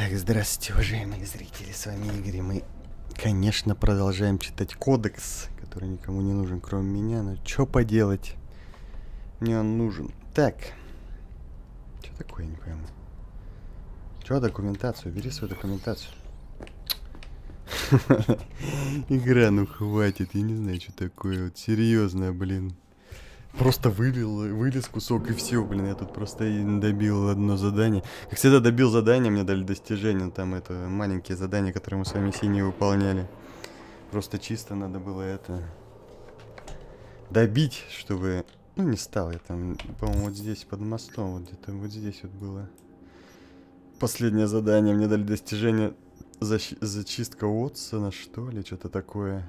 Так, здравствуйте, уважаемые зрители, с вами Игорь, и мы, конечно, продолжаем читать кодекс, который никому не нужен, кроме меня, но что поделать, мне он нужен. Так, что такое, я не пойму. Что документацию? Бери свою документацию. Игра, ну хватит, я не знаю, что такое, вот серьезно, блин. Просто вылил, вылез кусок и все, блин, я тут просто добил одно задание. Как всегда добил задание, мне дали достижение, там это маленькие задания, которые мы с вами синие выполняли. Просто чисто надо было это добить, чтобы... Ну, не стал я там, по-моему, вот здесь под мостом, вот где-то вот здесь вот было. Последнее задание, мне дали достижение защ... зачистка Уотсона, что ли, что-то такое.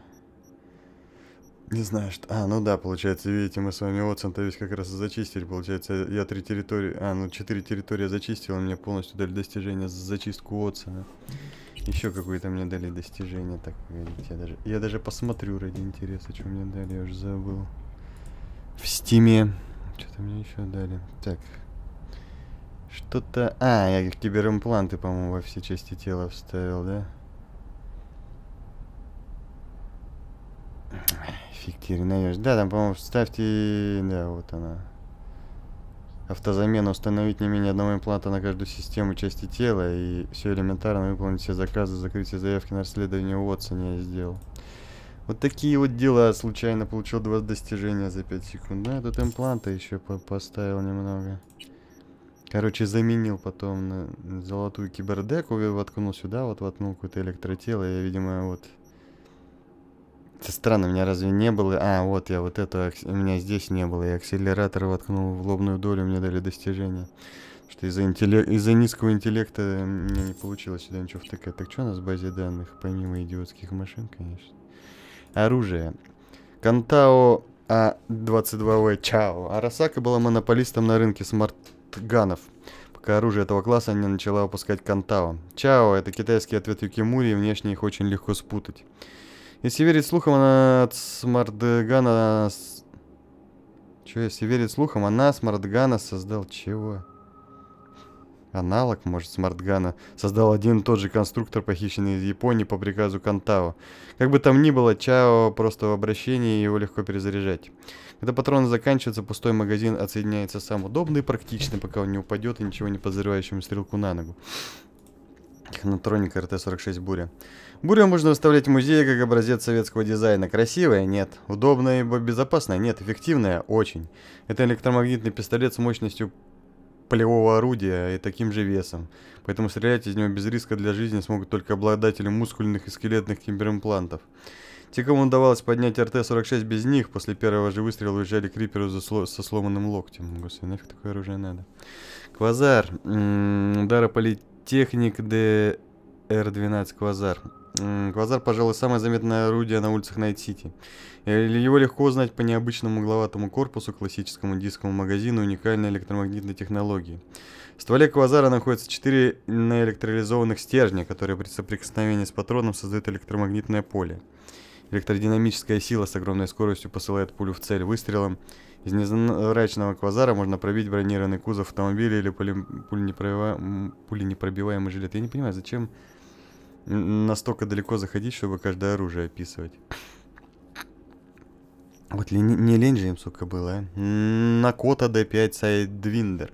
Не знаю, что... А, ну да, получается, видите, мы с вами Отсон-то весь как раз и зачистили. Получается, я три территории... А, ну четыре территории зачистил, мне полностью дали достижение за зачистку Отсона. Еще какое-то мне дали достижение, так, видите, я даже... Я даже посмотрю ради интереса, что мне дали, я уже забыл. В стиме. Что-то мне еще дали. Так. Что-то... А, я к тебе импланты, по-моему, во все части тела вставил, да? Фиг ты Да, там, по-моему, ставьте... Да, вот она. Автозамена установить не менее одного импланта на каждую систему части тела. И все элементарно выполнить все заказы, закрыть все заявки на расследование Уотсона я сделал. Вот такие вот дела. Случайно получил два достижения за 5 секунд. Да, ну, тут импланта еще по поставил немного. Короче, заменил потом на золотую кибердеку, воткнул сюда, вот воткнул какое-то электротело. Я, видимо, вот это странно, меня разве не было... А, вот я вот это... У меня здесь не было. Я акселератор воткнул в лобную долю, мне дали достижение. Что из-за интеллек... из низкого интеллекта мне не получилось сюда ничего втыкать. Так что у нас в базе данных, помимо идиотских машин, конечно? Оружие. Кантао А-22В Чао. Арасака была монополистом на рынке смартганов пока оружие этого класса не начала выпускать Кантао. Чао – это китайский ответ Юкимури, и внешне их очень легко спутать. Если верить слухам, она от Смардгана... Че, если верить слухам, она Смардгана создал чего? Аналог, может, Смартгана создал один и тот же конструктор, похищенный из Японии по приказу Кантао. Как бы там ни было, Чао просто в обращении, его легко перезаряжать. Когда патроны заканчиваются, пустой магазин отсоединяется сам удобный и практичный, пока он не упадет и ничего не подозревающему стрелку на ногу. Технотроника РТ-46 Буря. Бурю можно выставлять в музее как образец советского дизайна. Красивая? Нет. Удобная и безопасная? Нет. Эффективная? Очень. Это электромагнитный пистолет с мощностью полевого орудия и таким же весом. Поэтому стрелять из него без риска для жизни смогут только обладатели мускульных и скелетных киберимплантов. Те, кому удавалось поднять РТ-46 без них, после первого же выстрела уезжали криперу со сломанным локтем. Господи, нафиг такое оружие надо. Квазар. М м-м, удара политехник ДР-12 Квазар. Квазар, пожалуй, самое заметное орудие на улицах Найт-Сити. Его легко узнать по необычному угловатому корпусу, классическому дисковому магазину и уникальной электромагнитной технологии. В стволе квазара находятся четыре наэлектролизованных стержня, которые при соприкосновении с патроном создают электромагнитное поле. Электродинамическая сила с огромной скоростью посылает пулю в цель выстрелом. Из незначного квазара можно пробить бронированный кузов автомобиля или пули пуленепробиваемый жилет. Я не понимаю, зачем настолько далеко заходить, чтобы каждое оружие описывать. Вот ли, не лень же им, сука, было, а? Накота D5 Сайдвиндер.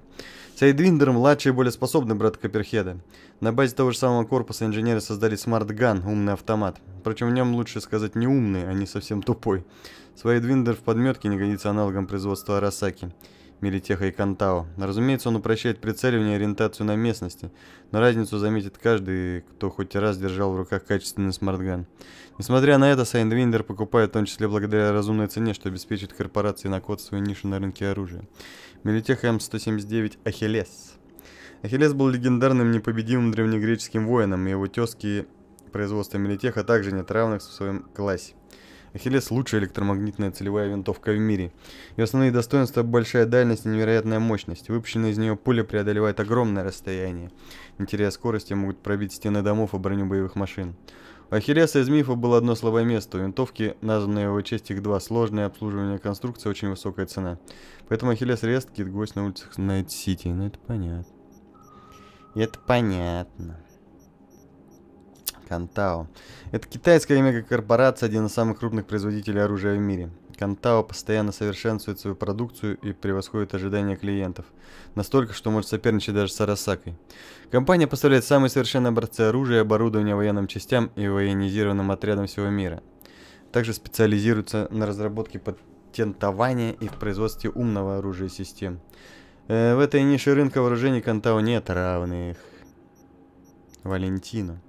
Сайдвиндер младший и более способный брат Копперхеда. На базе того же самого корпуса инженеры создали смарт-ган, умный автомат. Впрочем, в нем лучше сказать не умный, а не совсем тупой. Сайдвиндер в подметке не годится аналогом производства Арасаки. Мелитеха и Кантао. Разумеется, он упрощает прицеливание и ориентацию на местности, но разницу заметит каждый, кто хоть раз держал в руках качественный смартган. Несмотря на это, Сайндвиндер покупает в том числе благодаря разумной цене, что обеспечит корпорации накод свою нишу на рынке оружия. Мелитеха М179 Ахиллес. Ахиллес был легендарным непобедимым древнегреческим воином, и его тески производства Мелитеха также нет равных в своем классе. Ахиллес – лучшая электромагнитная целевая винтовка в мире. Ее основные достоинства – большая дальность и невероятная мощность. Выпущенные из нее пули преодолевают огромное расстояние. Не теряя скорости, могут пробить стены домов и броню боевых машин. У Ахиллеса из мифа было одно слабое место. У винтовки, названной его честь, их два. Сложное обслуживание конструкции, очень высокая цена. Поэтому Ахиллес редкий гость на улицах Найт-Сити. Ну это понятно. Это понятно. Кантао. Это китайская мегакорпорация, один из самых крупных производителей оружия в мире. Кантао постоянно совершенствует свою продукцию и превосходит ожидания клиентов. Настолько, что может соперничать даже с Арасакой. Компания поставляет самые совершенные образцы оружия и оборудования военным частям и военизированным отрядам всего мира. Также специализируется на разработке патентования и в производстве умного оружия и систем. Э, в этой нише рынка вооружений Кантао нет равных. Валентина.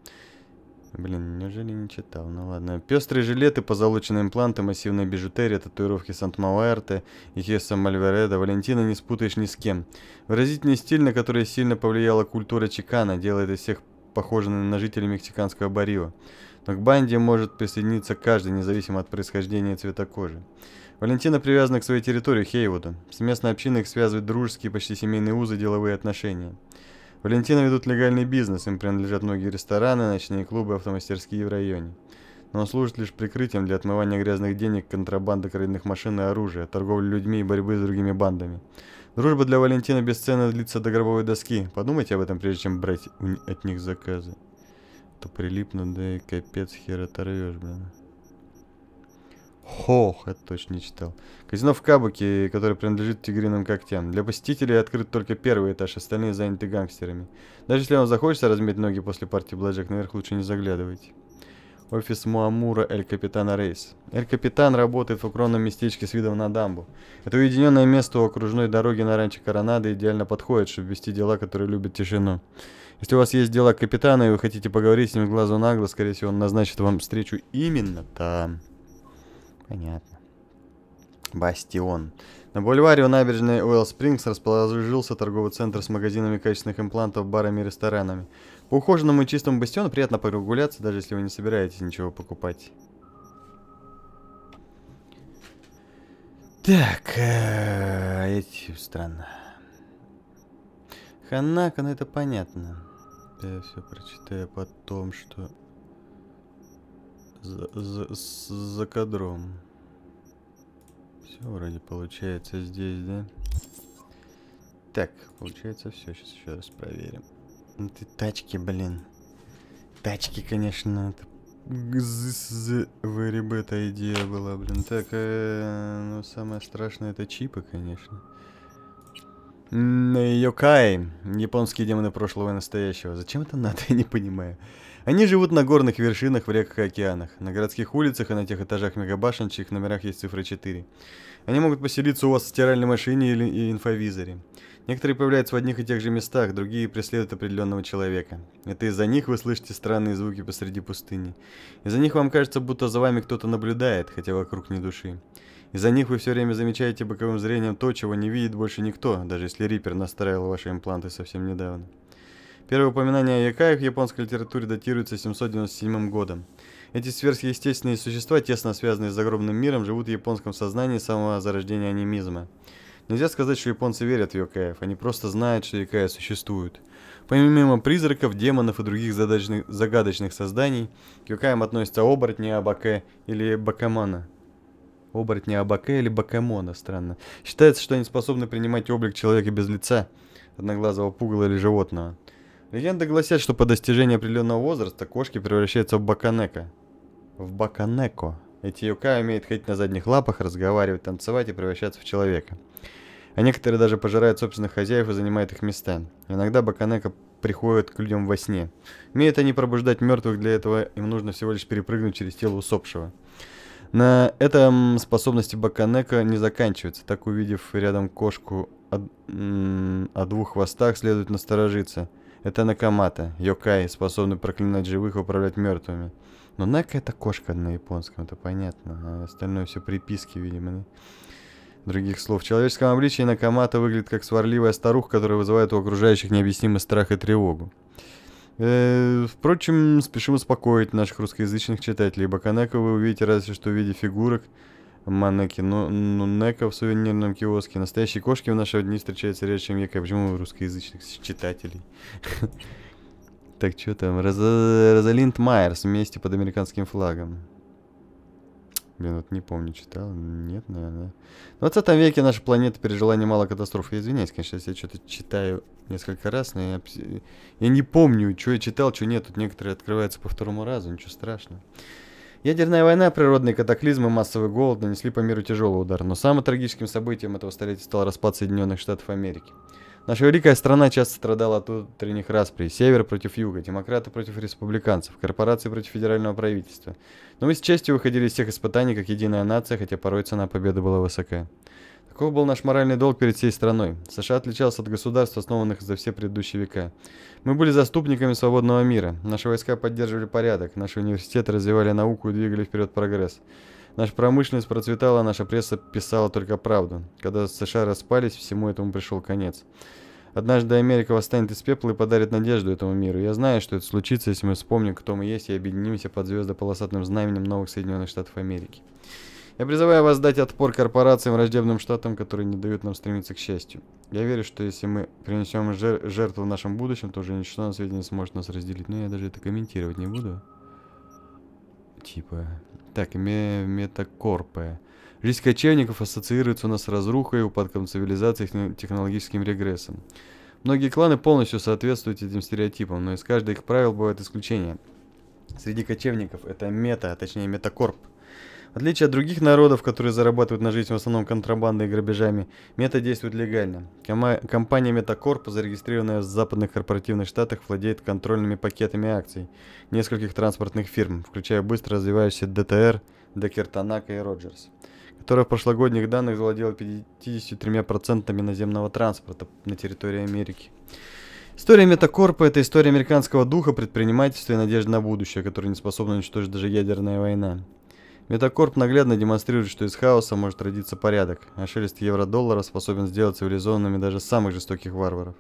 Блин, неужели не читал? Ну ладно. Пестрые жилеты, позолоченные импланты, массивная бижутерия, татуировки Сант-Мауэрте и Хеса Мальвереда. Валентина не спутаешь ни с кем. Выразительный стиль, на который сильно повлияла культура Чикана, делает из всех похожими на жителей мексиканского барио. Но к банде может присоединиться каждый, независимо от происхождения и цвета кожи. Валентина привязана к своей территории, Хейвуду. С местной общиной их связывают дружеские, почти семейные узы, деловые отношения. Валентина ведут легальный бизнес, им принадлежат многие рестораны, ночные клубы, автомастерские в районе. Но он служит лишь прикрытием для отмывания грязных денег, контрабанды крадных машин и оружия, торговли людьми и борьбы с другими бандами. Дружба для Валентина бесценно длится до гробовой доски. Подумайте об этом, прежде чем брать от них заказы. То прилипну, да и капец хер оторвешь, блин. Хох, это точно не читал. Казино в Кабуке, которое принадлежит тигриным когтям. Для посетителей открыт только первый этаж, остальные заняты гангстерами. Даже если вам захочется размять ноги после партии Блэджек, наверх лучше не заглядывать. Офис Муамура Эль Капитана Рейс. Эль Капитан работает в укромном местечке с видом на дамбу. Это уединенное место у окружной дороги на ранчо Коронада идеально подходит, чтобы вести дела, которые любят тишину. Если у вас есть дела капитана и вы хотите поговорить с ним глазу на глаз, скорее всего, он назначит вам встречу именно там. Понятно. Бастион. На бульваре у набережной Уэлл Спрингс расположился торговый центр с магазинами качественных имплантов, барами и ресторанами. По ухоженному и чистому бастиону приятно прогуляться, даже если вы не собираетесь ничего покупать. Так, э, эти странно. Ханака, ну это понятно. Я все прочитаю потом, что за, за, с, за кадром. Все вроде получается здесь, да? Так, получается все. Сейчас еще раз проверим. Ну ты тачки, блин. Тачки, конечно, это ВРБ эта идея была, блин. Так, э, ну самое страшное это чипы, конечно. Йокай, японские демоны прошлого и настоящего. Зачем это надо, я не понимаю. Они живут на горных вершинах, в реках и океанах, на городских улицах и на тех этажах мегабашен, чьих номерах есть цифра 4. Они могут поселиться у вас в стиральной машине или инфовизоре. Некоторые появляются в одних и тех же местах, другие преследуют определенного человека. Это из-за них вы слышите странные звуки посреди пустыни. Из-за них вам кажется, будто за вами кто-то наблюдает, хотя вокруг ни души. Из-за них вы все время замечаете боковым зрением то, чего не видит больше никто, даже если Риппер настраивал ваши импланты совсем недавно. Первое упоминание о якаях в японской литературе датируется 797 годом. Эти сверхъестественные существа, тесно связанные с загробным миром, живут в японском сознании с самого зарождения анимизма. Нельзя сказать, что японцы верят в якаев, они просто знают, что якаи существуют. Помимо призраков, демонов и других задачных, загадочных созданий, к якаям относятся оборотни Абаке или Бакамана. Оборотни Абаке или Бакамона, странно. Считается, что они способны принимать облик человека без лица, одноглазого пугала или животного. Легенды гласят, что по достижении определенного возраста кошки превращаются в баканека. В баканеко. Эти юка умеют ходить на задних лапах, разговаривать, танцевать и превращаться в человека. А некоторые даже пожирают собственных хозяев и занимают их места. Иногда баканека приходят к людям во сне. Умеют они пробуждать мертвых, для этого им нужно всего лишь перепрыгнуть через тело усопшего. На этом способности Баканека не заканчиваются. Так, увидев рядом кошку о, о двух хвостах, следует насторожиться – это Накамата, Йокай, способный проклинать живых и управлять мертвыми. Но Нака это кошка на японском, это понятно. А остальное все приписки, видимо. Других слов. В человеческом обличии Накамата выглядит как сварливая старуха, которая вызывает у окружающих необъяснимый страх и тревогу. Э, впрочем, спешим успокоить наших русскоязычных читателей. Баканека вы увидите разве что в виде фигурок, Манеки, но ну, Манекинека ну, в сувенирном киоске. Настоящие кошки в наши дни встречаются реже, чем якобы. Почему у русскоязычных читателей? Так, что там? Розалинд Майерс вместе под американским флагом. Блин, вот не помню, читал. Нет, наверное. В 20 веке наша планета пережила немало катастроф. Я извиняюсь, конечно, если я что-то читаю несколько раз, но я, я не помню, что я читал, что нет. Тут некоторые открываются по второму разу, ничего страшного. Ядерная война, природные катаклизмы, массовый голод нанесли по миру тяжелый удар, но самым трагическим событием этого столетия стал распад Соединенных Штатов Америки. Наша великая страна часто страдала от утренних распри. Север против юга, демократы против республиканцев, корпорации против федерального правительства. Но мы с честью выходили из всех испытаний как единая нация, хотя порой цена победы была высокая. Каков был наш моральный долг перед всей страной? США отличался от государств, основанных за все предыдущие века. Мы были заступниками свободного мира. Наши войска поддерживали порядок, наши университеты развивали науку и двигали вперед прогресс. Наша промышленность процветала, наша пресса писала только правду. Когда США распались, всему этому пришел конец. Однажды Америка восстанет из пепла и подарит надежду этому миру. Я знаю, что это случится, если мы вспомним, кто мы есть, и объединимся под звездополосатным знаменем новых Соединенных Штатов Америки. Я призываю вас дать отпор корпорациям, враждебным штатам, которые не дают нам стремиться к счастью. Я верю, что если мы принесем жер жертву в нашем будущем, то уже ничто на свете не сможет нас разделить. Но я даже это комментировать не буду. Типа... Так, ме метакорпе. Жизнь кочевников ассоциируется у нас с разрухой, упадком цивилизации и технологическим регрессом. Многие кланы полностью соответствуют этим стереотипам, но из каждой их правил бывают исключения. Среди кочевников это мета, а точнее метакорп – в отличие от других народов, которые зарабатывают на жизнь в основном контрабандой и грабежами, Мета действует легально. Кома компания Метакорп, зарегистрированная в западных корпоративных штатах, владеет контрольными пакетами акций нескольких транспортных фирм, включая быстро развивающиеся ДТР, Декер и Роджерс, которая в прошлогодних данных владела 53% наземного транспорта на территории Америки. История Метакорпа – это история американского духа, предпринимательства и надежды на будущее, которое не способно уничтожить даже ядерная война. Метакорп наглядно демонстрирует, что из хаоса может родиться порядок, а шелест евро-доллара способен сделать цивилизованными даже самых жестоких варваров.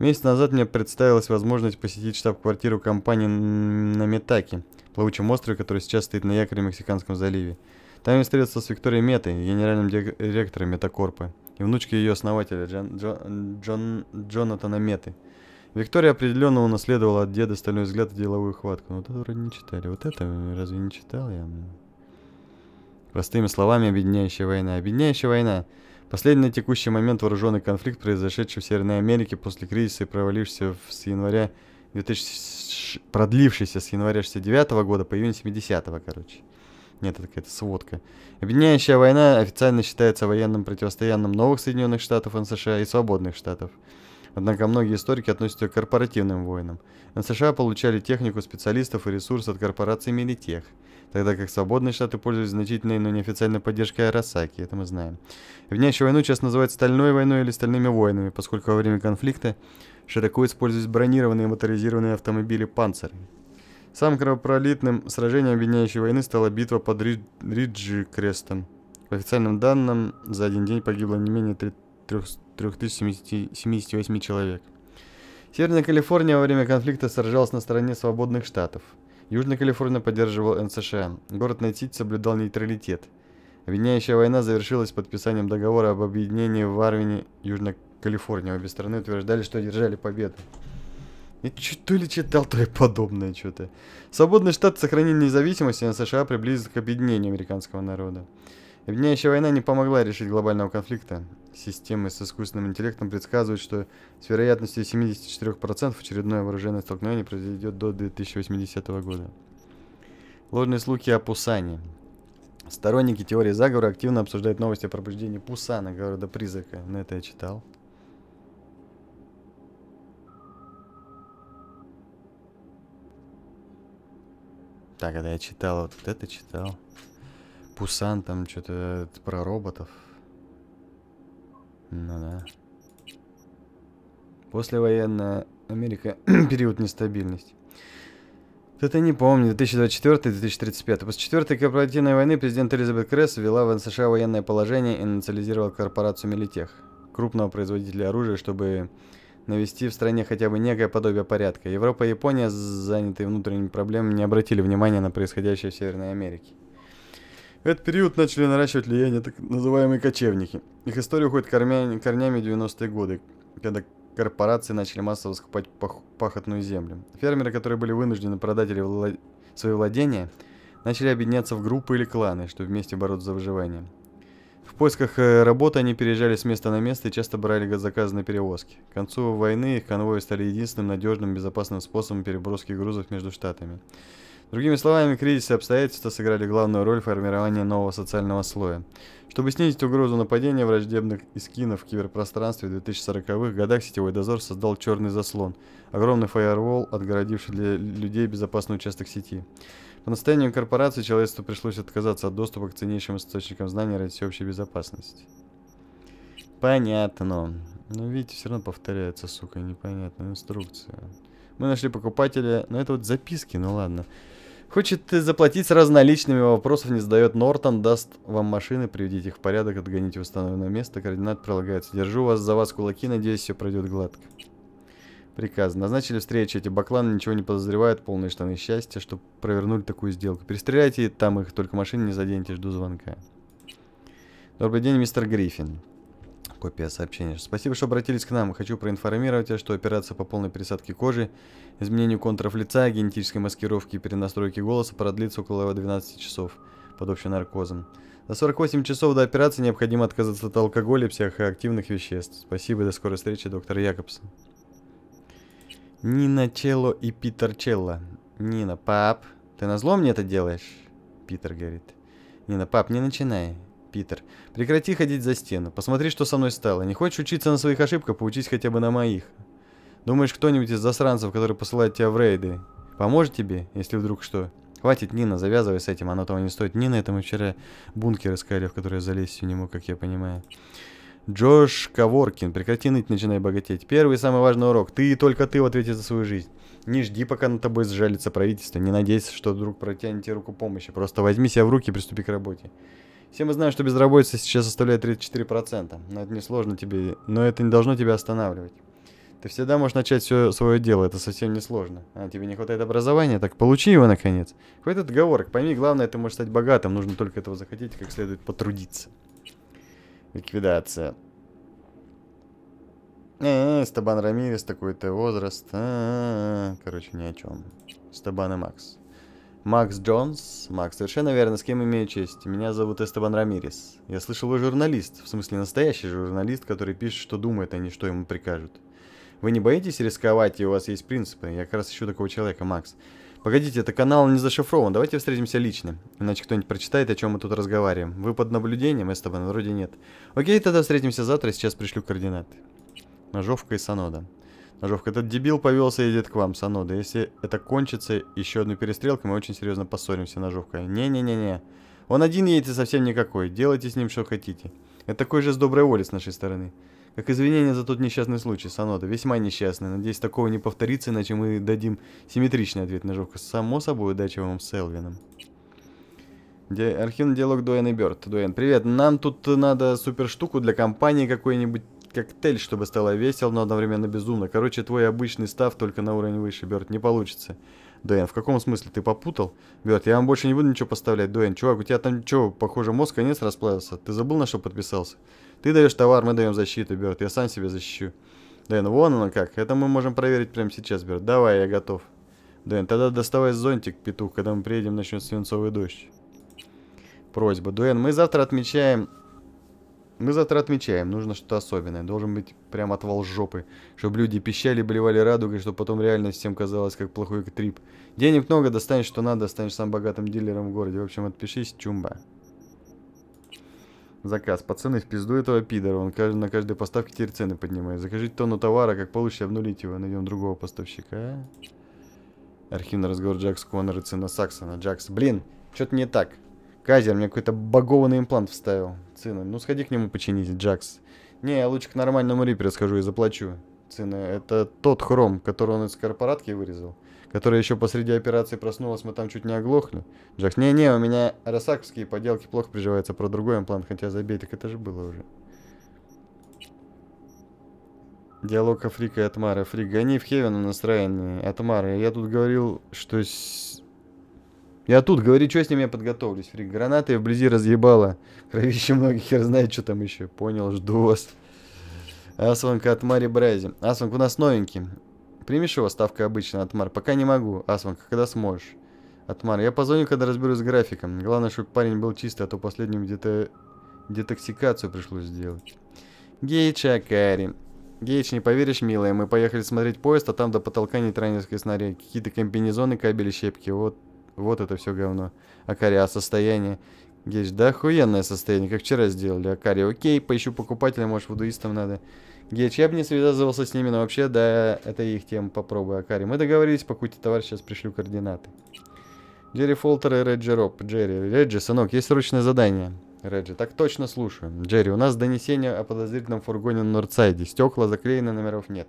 Месяц назад мне представилась возможность посетить штаб-квартиру компании на Метаке, плавучем острове, который сейчас стоит на якоре в Мексиканском заливе. Там я встретился с Викторией Метой, генеральным директором Метакорпа, и внучкой ее основателя Джон, Джон, Джон, Джонатана Меты. Виктория определенно унаследовала от деда стальной взгляд и деловую хватку. Ну, вот это вроде не читали. Вот это э, разве не читал я? Простыми словами, объединяющая война. Объединяющая война. Последний на текущий момент вооруженный конфликт, произошедший в Северной Америке после кризиса и провалившийся с января 2000... продлившийся с января 69 года по июнь 70 -го, короче. Нет, это какая-то сводка. Объединяющая война официально считается военным противостоянием новых Соединенных Штатов НСШ и свободных штатов. Однако многие историки относят ее к корпоративным войнам. НСШ получали технику специалистов и ресурсы от корпорации Милитех тогда как свободные штаты пользуются значительной, но неофициальной поддержкой Арасаки, это мы знаем. Внящую войну часто называют «стальной войной» или «стальными войнами», поскольку во время конфликта широко используются бронированные моторизированные автомобили «Панцеры». Самым кровопролитным сражением объединяющей войны стала битва под Риджи Крестом. По официальным данным, за один день погибло не менее 3078 человек. Северная Калифорния во время конфликта сражалась на стороне свободных штатов – Южная Калифорния поддерживал НСШ. Город Найтит соблюдал нейтралитет. Обвиняющая война завершилась подписанием договора об объединении в Арвине Южной Калифорнии. Обе стороны утверждали, что одержали победу. Я что ли читал, то и подобное что-то. Свободный штат сохранения независимости на США приблизился к объединению американского народа. Объединяющая война не помогла решить глобального конфликта системы с искусственным интеллектом предсказывают, что с вероятностью 74% очередное вооруженное столкновение произойдет до 2080 года. Ложные слухи о Пусане. Сторонники теории заговора активно обсуждают новости о пробуждении Пусана, города Призрака. На это я читал. Так, когда я читал, вот это читал. Пусан там что-то про роботов. Ну да. Послевоенная Америка период нестабильности. то не помню, 2024-2035. После четвертой корпоративной войны президент Элизабет Кресс ввела в США военное положение и национализировала корпорацию Милитех, крупного производителя оружия, чтобы навести в стране хотя бы некое подобие порядка. Европа и Япония, занятые внутренними проблемами, не обратили внимания на происходящее в Северной Америке. В этот период начали наращивать влияние так называемые кочевники. Их история уходит корнями 90-е годы, когда корпорации начали массово скупать пах... пахотную землю. Фермеры, которые были вынуждены продать или влад... свои владения, начали объединяться в группы или кланы, чтобы вместе бороться за выживание. В поисках э, работы они переезжали с места на место и часто брали заказы на перевозки. К концу войны их конвои стали единственным надежным безопасным способом переброски грузов между штатами. Другими словами, кризис и обстоятельства сыграли главную роль в формировании нового социального слоя. Чтобы снизить угрозу нападения враждебных искинов в киберпространстве в 2040-х годах сетевой дозор создал черный заслон, огромный фаервол, отгородивший для людей безопасный участок сети. По настоянию корпорации человечеству пришлось отказаться от доступа к ценнейшим источникам знаний ради всеобщей безопасности. Понятно. Но видите, все равно повторяется, сука, непонятная инструкция. Мы нашли покупателя, но это вот записки, ну ладно. Хочет заплатить сразу наличными, вопросов не задает Нортон, даст вам машины, приведите их в порядок, отгоните в установленное место, координат прилагается. Держу вас за вас кулаки, надеюсь, все пройдет гладко. Приказ. Назначили встречу, эти бакланы ничего не подозревают, полные штаны счастья, что провернули такую сделку. Перестреляйте там их, только машины не заденьте, жду звонка. Добрый день, мистер Гриффин. Копия сообщения. Спасибо, что обратились к нам. Хочу проинформировать вас, что операция по полной пересадке кожи, изменению контуров лица, генетической маскировке и перенастройке голоса продлится около 12 часов под общим наркозом. За 48 часов до операции необходимо отказаться от алкоголя и психоактивных веществ. Спасибо, до скорой встречи, доктор Якобсон. Нина Челло и Питер Челло. Нина, пап, ты назло мне это делаешь? Питер говорит. Нина, пап, не начинай. Питер. Прекрати ходить за стену. Посмотри, что со мной стало. Не хочешь учиться на своих ошибках, поучись хотя бы на моих. Думаешь, кто-нибудь из засранцев, который посылает тебя в рейды, поможет тебе, если вдруг что? Хватит, Нина, завязывай с этим, оно того не стоит. Нина, это мы вчера бункер искали, в который залезть не мог, как я понимаю. Джош Каворкин, прекрати ныть, начинай богатеть. Первый и самый важный урок. Ты и только ты в ответе за свою жизнь. Не жди, пока на тобой сжалится правительство. Не надейся, что вдруг протянете руку помощи. Просто возьми себя в руки и приступи к работе. Все мы знаем, что безработица сейчас составляет 34%, но это не сложно тебе, но это не должно тебя останавливать. Ты всегда можешь начать все свое дело, это совсем не сложно. А тебе не хватает образования, так получи его наконец. Хватит отговорок, пойми, главное, ты можешь стать богатым, нужно только этого захотеть, как следует потрудиться. Ликвидация. Э, -э Стабан Рамирес, такой-то возраст. А -а -а. Короче, ни о чем. Стабан и Макс. Макс Джонс. Макс, совершенно верно, с кем имею честь. Меня зовут Эстебан Рамирес. Я слышал, вы журналист. В смысле, настоящий журналист, который пишет, что думает, а не что ему прикажут. Вы не боитесь рисковать, и у вас есть принципы? Я как раз ищу такого человека, Макс. Погодите, это канал не зашифрован. Давайте встретимся лично. Иначе кто-нибудь прочитает, о чем мы тут разговариваем. Вы под наблюдением, Эстебан? Вроде нет. Окей, тогда встретимся завтра. Сейчас пришлю координаты. Ножовка и Санода. Ножовка, этот дебил повелся и идет к вам, Санода. Если это кончится еще одной перестрелкой, мы очень серьезно поссоримся, Ножовка. Не-не-не-не. Он один едет и совсем никакой. Делайте с ним, что хотите. Это такой же с доброй воли с нашей стороны. Как извинение за тот несчастный случай, Санода. Весьма несчастный. Надеюсь, такого не повторится, иначе мы дадим симметричный ответ, Ножовка. Само собой, удачи вам с Элвином. Ди архивный диалог Дуэн и Бёрд. Дуэн, привет. Нам тут надо супер штуку для компании какой-нибудь коктейль, чтобы стало весело, но одновременно безумно. Короче, твой обычный став только на уровень выше, Берт, не получится. Дуэн, в каком смысле ты попутал? Берт, я вам больше не буду ничего поставлять, Дуэн. Чувак, у тебя там что, похоже, мозг конец расплавился? Ты забыл, на что подписался? Ты даешь товар, мы даем защиту, Берт. Я сам себя защищу. Дуэн, вон оно как. Это мы можем проверить прямо сейчас, Берт. Давай, я готов. Дуэн, тогда доставай зонтик, петух, когда мы приедем, начнет свинцовый дождь. Просьба. Дуэн, мы завтра отмечаем мы завтра отмечаем, нужно что-то особенное. Должен быть прям отвал жопы. Чтобы люди пищали, блевали радугой, чтобы потом реально всем казалось, как плохой трип. Денег много, достанешь что надо, станешь самым богатым дилером в городе. В общем, отпишись, чумба. Заказ. Пацаны, в пизду этого пидора. Он на каждой поставке теперь цены поднимает. Закажите тонну товара, как получше обнулить его. Найдем другого поставщика. А? Архивный разговор Джакс Коннор и цена Саксона. Джакс, блин, что-то не так. Казер мне какой-то багованный имплант вставил. Цина, ну сходи к нему починить, Джакс. Не, я лучше к нормальному Риперу схожу и заплачу. Цина, это тот хром, который он из корпоратки вырезал. Который еще посреди операции проснулась, мы там чуть не оглохли. Джакс, не-не, у меня росаковские поделки плохо приживаются, про другой имплант, хотя забей, так это же было уже. Диалог Африка и Атмара. Африк, гони в Хевен настроение. Атмара, я тут говорил, что с... Я тут, говори, что с ним я подготовлюсь. Фрик, гранаты вблизи разъебала. Кровище многих, хер знает, что там еще. Понял, жду вас. Асванка от Мари Брайзи. Асванк у нас новенький. Примешь его, ставка обычная, Атмар? Пока не могу. Асванка, когда сможешь? Атмар, я позвоню, когда разберусь с графиком. Главное, чтобы парень был чистый, а то последним где-то детоксикацию пришлось сделать. Гейч Акари. Гейч, не поверишь, милая, мы поехали смотреть поезд, а там до потолка нейтрайнерской снаряд, Какие-то комбинезоны, кабели, щепки. Вот вот это все говно. Акария, а состояние? Гейдж, да охуенное состояние, как вчера сделали. Акария, окей, поищу покупателя, может, вудуистам надо. Гейдж, я бы не связывался с ними, но вообще, да, это их тема, попробую, Акари. Мы договорились, покуйте товар, сейчас пришлю координаты. Джерри Фолтер и Реджи Роб. Джерри, Реджи, сынок, есть срочное задание. Реджи, так точно слушаю. Джерри, у нас донесение о подозрительном фургоне на Нордсайде. Стекла заклеены, номеров нет.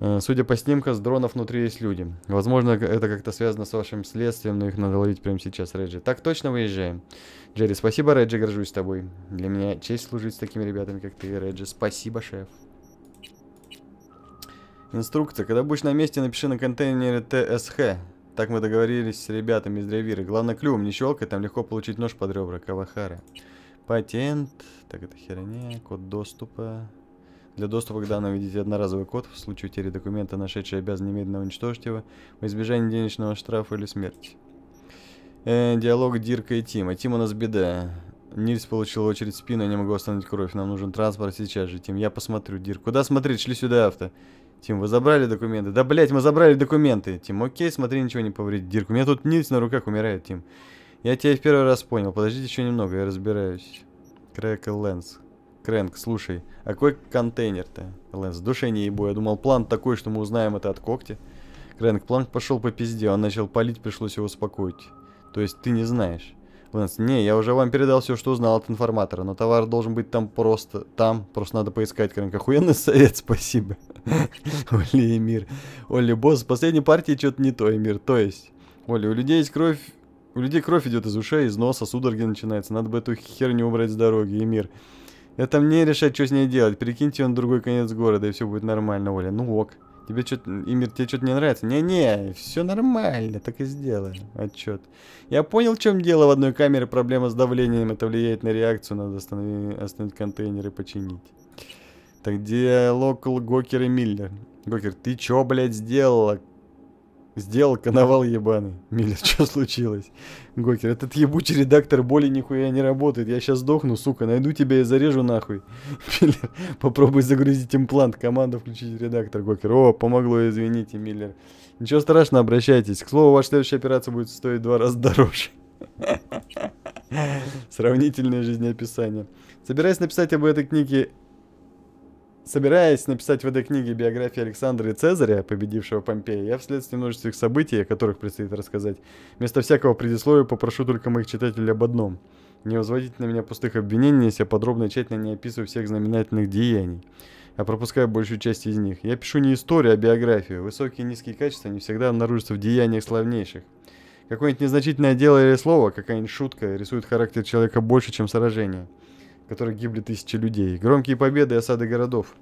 Э, судя по снимкам, с дронов внутри есть люди. Возможно, это как-то связано с вашим следствием, но их надо ловить прямо сейчас, Реджи. Так точно выезжаем. Джерри, спасибо, Реджи, горжусь тобой. Для меня честь служить с такими ребятами, как ты, Реджи. Спасибо, шеф. Инструкция. Когда будешь на месте, напиши на контейнере ТСХ. Так мы договорились с ребятами из Древиры. Главное, клювом не щелкай, там легко получить нож под ребра. Кавахара. Патент. Так, это херня. Код доступа. Для доступа к данным введите одноразовый код, в случае утери документа нашедший обязан немедленно уничтожить его, во избежание денежного штрафа или смерти. Э, диалог Дирка и Тима. Тим у нас беда. Нильс получил очередь в спину, я не могу остановить кровь. Нам нужен транспорт сейчас же, Тим. Я посмотрю, Дирк. Куда смотреть? Шли сюда авто. Тим, вы забрали документы? Да, блять, мы забрали документы. Тим, окей, смотри, ничего не повредит. Дирк, у меня тут Нильс на руках умирает, Тим. Я тебя в первый раз понял. Подождите еще немного, я разбираюсь. Крэк и Лэнс. Крэнк, слушай, а какой контейнер-то? Лэнс, в душе не ебу, я думал, план такой, что мы узнаем это от когти. Крэнк, план пошел по пизде, он начал палить, пришлось его успокоить. То есть ты не знаешь. Лэнс, не, я уже вам передал все, что узнал от информатора, но товар должен быть там просто, там, просто надо поискать, Крэнк. Охуенный совет, спасибо. Оли Эмир. Оли, босс, в последней партии что-то не то, Эмир, то есть... Оля, у людей есть кровь, у людей кровь идет из ушей, из носа, судороги начинаются. Надо бы эту херню убрать с дороги, Эмир. Это мне решать, что с ней делать. Перекиньте ее на другой конец города, и все будет нормально, Оля. Ну ок. Тебе что-то, Имир, тебе что-то не нравится? Не-не, все нормально, так и сделаем. Отчет. Я понял, в чем дело в одной камере, проблема с давлением, это влияет на реакцию, надо остановить, остановить контейнер и починить. Так где локал Гокер и Миллер? Гокер, ты чё, блядь, сделала? Сделал коновал ебаный. Миллер, что случилось? Гокер, этот ебучий редактор боли нихуя не работает. Я сейчас сдохну, сука, найду тебя и зарежу нахуй. Миллер, попробуй загрузить имплант. Команда включить редактор, Гокер. О, помогло, извините, Миллер. Ничего страшного, обращайтесь. К слову, ваша следующая операция будет стоить два раза дороже. Сравнительное жизнеописание. Собираюсь написать об этой книге Собираясь написать в этой книге биографию Александра и Цезаря, победившего Помпея, я вследствие множественных событий, о которых предстоит рассказать, вместо всякого предисловия попрошу только моих читателей об одном. Не возводите на меня пустых обвинений, если я подробно и тщательно не описываю всех знаменательных деяний, а пропускаю большую часть из них. Я пишу не историю, а биографию. Высокие и низкие качества не всегда обнаружатся в деяниях славнейших. Какое-нибудь незначительное дело или слово, какая-нибудь шутка рисует характер человека больше, чем сражение – которых гибли тысячи людей, громкие победы и осады городов.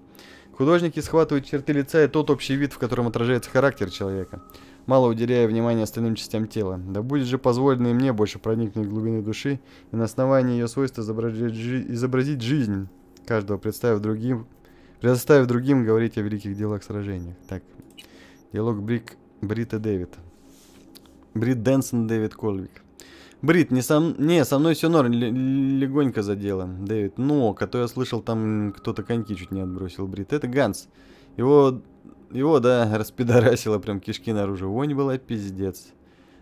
Художники схватывают черты лица и тот общий вид, в котором отражается характер человека, мало уделяя внимания остальным частям тела. Да будет же позволено и мне больше проникнуть в глубины души и на основании ее свойств изобразить, жи- изобразить жизнь каждого, представив другим, предоставив другим говорить о великих делах сражений. Так, диалог Брик, Брита Дэвид. Брит Дэнсон Дэвид Колвик. Брит, не со, не, со мной все норм, легонько задело, Дэвид, но, который я слышал, там кто-то коньки чуть не отбросил, Брит. Это Ганс. Его, его, да, распидорасило прям кишки наружу. Вонь была пиздец.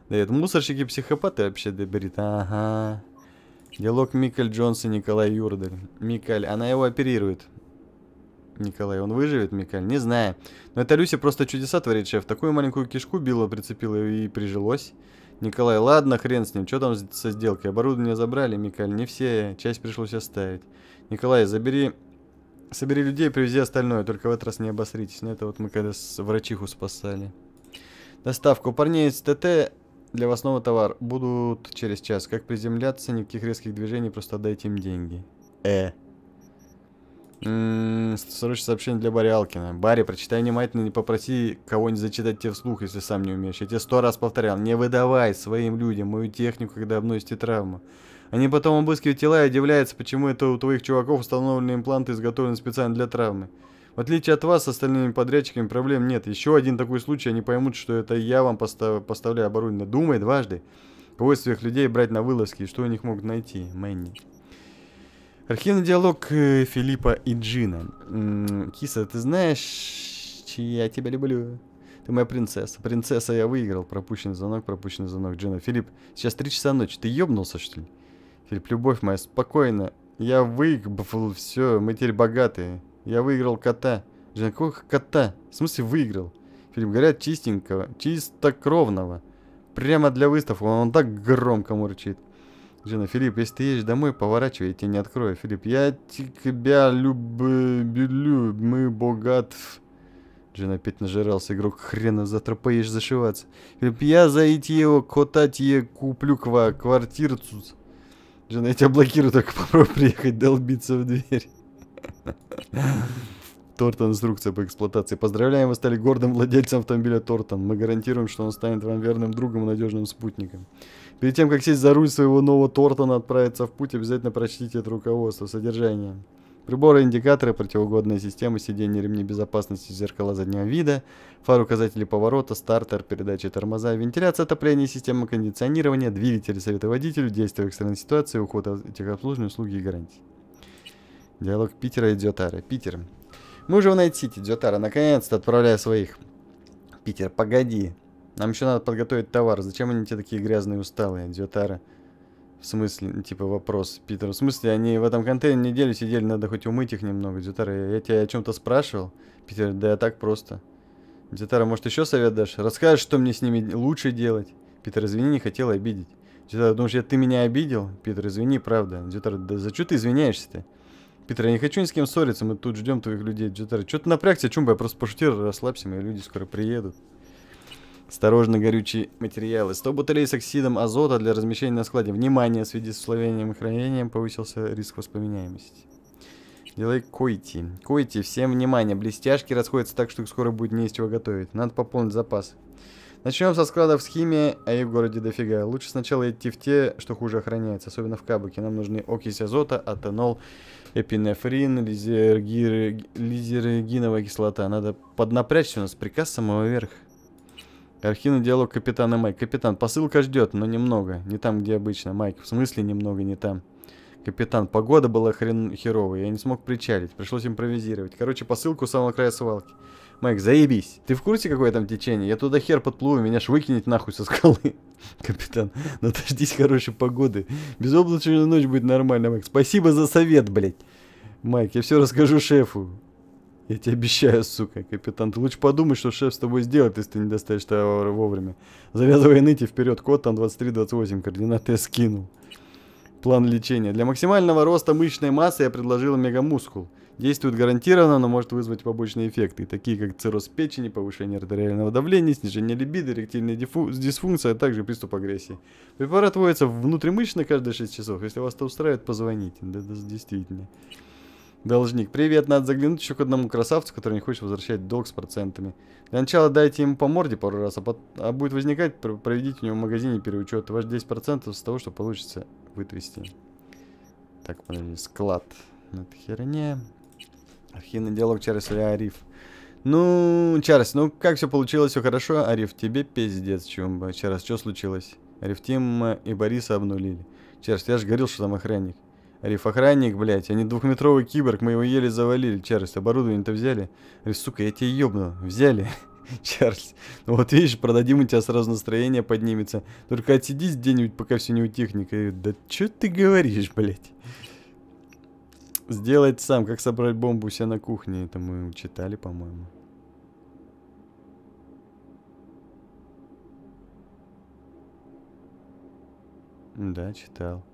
Дэвид, мусорщики психопаты вообще, да, Брит. Ага. Диалог Микаль Джонс и Николай Юрдель. Микаль, она его оперирует. Николай, он выживет, Микаль? Не знаю. Но эта Люся просто чудеса творит, шеф. Такую маленькую кишку било прицепила и прижилось. Николай, ладно, хрен с ним, что там со сделкой? Оборудование забрали, Микаль, не все, часть пришлось оставить. Николай, забери... Собери людей, привези остальное, только в этот раз не обосритесь. на ну, это вот мы когда с врачиху спасали. Доставка. У парней из ТТ для вас новый товар. Будут через час. Как приземляться, никаких резких движений, просто отдайте им деньги. Э. Срочное сообщение для Барри Алкина. Барри, прочитай внимательно и попроси кого-нибудь зачитать тебе вслух, если сам не умеешь. Я тебе сто раз повторял, не выдавай своим людям мою технику, когда обносите травму. Они потом обыскивают тела и удивляются, почему это у твоих чуваков установлены импланты, изготовлены специально для травмы. В отличие от вас, с остальными подрядчиками проблем нет. Еще один такой случай, они поймут, что это я вам постав... поставляю оборудование. Думай дважды, кого из своих людей брать на вылазки и что у них могут найти. Мэнни. Архивный диалог э, Филиппа и Джина. киса, ты знаешь, я тебя люблю. Ты моя принцесса. Принцесса, я выиграл. Пропущенный звонок, пропущенный звонок. Джина, Филипп, сейчас три часа ночи. Ты ёбнулся, что ли? Филипп, любовь моя, спокойно. Я выиграл все, мы теперь богатые. Я выиграл кота. Джина, какого кота? В смысле выиграл? Филипп, говорят, чистенького, чистокровного. Прямо для выставки. Он так громко мурчит. Жена, Филипп, если ты едешь домой, поворачивай, я тебе не открою. Филипп, я тебя люблю, мы богат. Жена, опять нажирался, игрок, хрена завтра поешь зашиваться. Филипп, я за его котать е куплю ква квартирцу. Жена, я тебя блокирую, только попробуй приехать долбиться в дверь. Тортон инструкция по эксплуатации. Поздравляем, вы стали гордым владельцем автомобиля Тортон. Мы гарантируем, что он станет вам верным другом и надежным спутником. Перед тем, как сесть за руль своего нового Тортона отправиться в путь, обязательно прочтите это руководство. Содержание. Приборы, индикаторы, противоугодная система, сиденье, ремни безопасности, зеркала заднего вида, фары указатели поворота, стартер, передачи тормоза, вентиляция, отопление, система кондиционирования, двигатели, советы водителю, действия в экстренной ситуации, уход от техобслуживания, услуги и гарантии. Диалог Питера и Дзютара. Питер. Мы уже в Найт-Сити, Дзютара, наконец-то отправляя своих. Питер, погоди. Нам еще надо подготовить товар. Зачем они тебе такие грязные усталые, Дзютара? В смысле, типа вопрос, Питер. В смысле, они в этом контейнере неделю сидели, надо хоть умыть их немного, Дзютара. Я тебя о чем-то спрашивал? Питер, да я так просто. Дзютара, может еще совет дашь? Расскажешь, что мне с ними лучше делать? Питер, извини, не хотел обидеть. Дзютара, потому что ты меня обидел? Питер, извини, правда. Дзютара, да за что ты извиняешься-то? Питер, я не хочу ни с кем ссориться, мы тут ждем твоих людей. Джитар, что ты напрягся, чумба, я просто пошутил, расслабься, мои люди скоро приедут. Осторожно, горючие материалы. 100 бутылей с оксидом азота для размещения на складе. Внимание, в связи с условлением и хранением повысился риск воспоминаемости. Делай койти. Койти, всем внимание. Блестяшки расходятся так, что их скоро будет не из чего готовить. Надо пополнить запас. Начнем со складов с химией, а их в городе дофига. Лучше сначала идти в те, что хуже охраняется, особенно в Кабуке. Нам нужны окись азота, атенол, эпинефрин, лизергир... лизергиновая кислота. Надо поднапрячься, у нас приказ самого верха. Архина диалог капитана Майк. Капитан, посылка ждет, но немного. Не там, где обычно. Майк, в смысле немного не там? Капитан, погода была хрен херовая, я не смог причалить, пришлось импровизировать. Короче, посылку с самого края свалки. Майк, заебись. Ты в курсе, какое там течение? Я туда хер подплыву, меня ж выкинет нахуй со скалы. Капитан, ну дождись хорошей погоды. Безоблачная ночь будет нормально, Майк. Спасибо за совет, блядь. Майк, я все расскажу шефу. Я тебе обещаю, сука, капитан. Ты лучше подумай, что шеф с тобой сделает, если ты не достаешь товар вовремя. Завязывай нити вперед, код там 23-28, координаты я скинул. План лечения. Для максимального роста мышечной массы я предложил мегамускул. Действует гарантированно, но может вызвать побочные эффекты, такие как цирроз печени, повышение артериального давления, снижение либидо, эректильная дисфункция, а также приступ агрессии. Препарат вводится внутримышечно каждые 6 часов. Если вас это устраивает, позвоните. Да, да, действительно. Должник. Привет, надо заглянуть еще к одному красавцу, который не хочет возвращать долг с процентами. Для начала дайте ему по морде пару раз, а, под... а будет возникать, проведите у него в магазине переучет. Ваш 10% с того, что получится вытрясти. Так, подожди, склад. Это херня. Архивный диалог Чарльз или Ариф. Ну, Чарльз, ну как все получилось, все хорошо? Ариф, тебе пиздец, чумба. Чарльз, что случилось? Ариф Тима и Бориса обнулили. Чарльз, я же говорил, что там охранник. Риф-охранник, блядь, а не двухметровый киборг, мы его еле завалили, Чарльз, оборудование-то взяли. Риф, сука, я тебе ёбну, взяли. Чарльз, ну вот видишь, продадим, у тебя сразу настроение поднимется. Только отсидись где-нибудь, пока все не утихнет. И, да что ты говоришь, блядь? Сделать сам, как собрать бомбу у себя на кухне. Это мы читали, по-моему. Да, читал.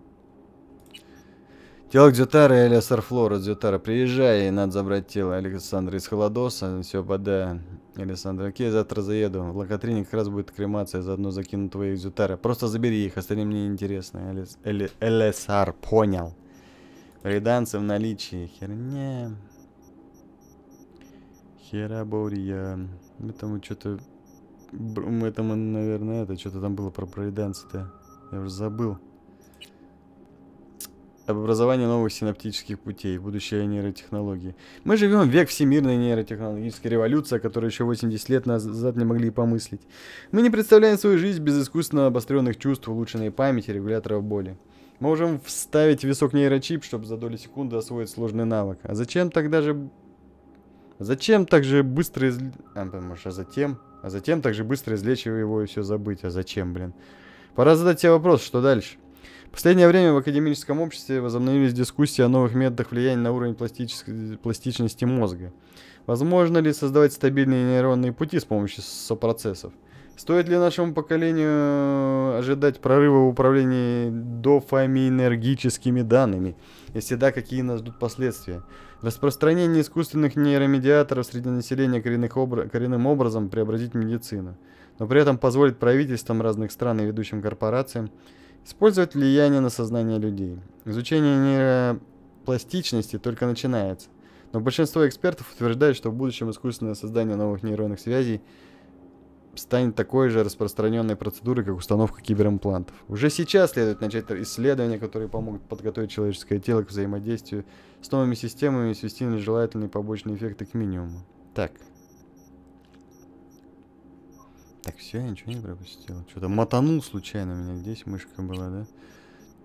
Тело Дзютара и Элиасар Флора. Дзютара, приезжай, надо забрать тело Александра из Холодоса. Все, вода. Александр, окей, завтра заеду. В Локотрине как раз будет кремация, заодно закину твоих Дзютара. Просто забери их, остальные мне интересно. ЛСР понял. Риданцы в наличии. Херня. Херабория. Мы там что-то... Мы там, наверное, это... Что-то там было про прориданцы-то. Я уже забыл об образовании новых синаптических путей, будущее нейротехнологии. Мы живем в век всемирной нейротехнологической революции, о которой еще 80 лет назад не могли помыслить. Мы не представляем свою жизнь без искусственно обостренных чувств, улучшенной памяти, регуляторов боли. можем вставить висок нейрочип, чтобы за доли секунды освоить сложный навык. А зачем тогда же... Зачем так же быстро из... А, может, а затем... А затем так же быстро излечивая его и все забыть. А зачем, блин? Пора задать себе вопрос, что дальше? последнее время в академическом обществе возобновились дискуссии о новых методах влияния на уровень пластичес... пластичности мозга. Возможно ли создавать стабильные нейронные пути с помощью сопроцессов? Стоит ли нашему поколению ожидать прорыва в управлении дофаминергическими данными? Если да, какие нас ждут последствия? Распространение искусственных нейромедиаторов среди населения коренных коренным образом преобразить медицину, но при этом позволит правительствам разных стран и ведущим корпорациям Использовать влияние на сознание людей. Изучение нейропластичности только начинается. Но большинство экспертов утверждают, что в будущем искусственное создание новых нейронных связей станет такой же распространенной процедурой, как установка киберимплантов. Уже сейчас следует начать исследования, которые помогут подготовить человеческое тело к взаимодействию с новыми системами и свести нежелательные побочные эффекты к минимуму. Так, так, все, я ничего не пропустил. Что-то мотанул случайно у меня. Здесь мышка была, да?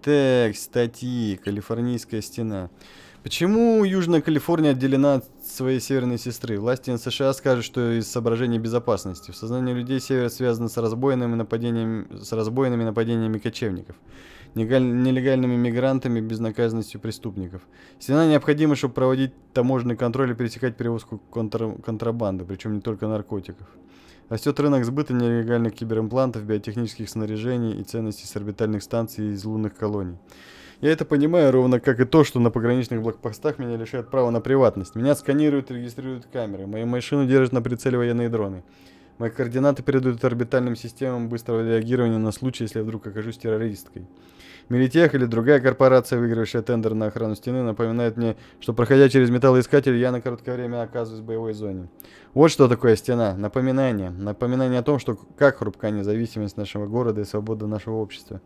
Так, статьи. Калифорнийская стена. Почему Южная Калифорния отделена от своей северной сестры? Власти США скажут, что из соображений безопасности. В сознании людей север связан с разбойными нападениями, с разбойными нападениями кочевников, нелегальными мигрантами, безнаказанностью преступников. Стена необходима, чтобы проводить таможенный контроль и пересекать перевозку контр контрабанды, причем не только наркотиков. Растет рынок сбыта нелегальных киберимплантов, биотехнических снаряжений и ценностей с орбитальных станций из лунных колоний. Я это понимаю, ровно как и то, что на пограничных блокпостах меня лишают права на приватность. Меня сканируют и регистрируют камеры. Мою машину держат на прицеле военные дроны. Мои координаты передают орбитальным системам быстрого реагирования на случай, если я вдруг окажусь террористкой. Мелитех или другая корпорация, выигравшая тендер на охрану стены, напоминает мне, что проходя через металлоискатель, я на короткое время оказываюсь в боевой зоне. Вот что такое стена. Напоминание. Напоминание о том, что как хрупка независимость нашего города и свобода нашего общества.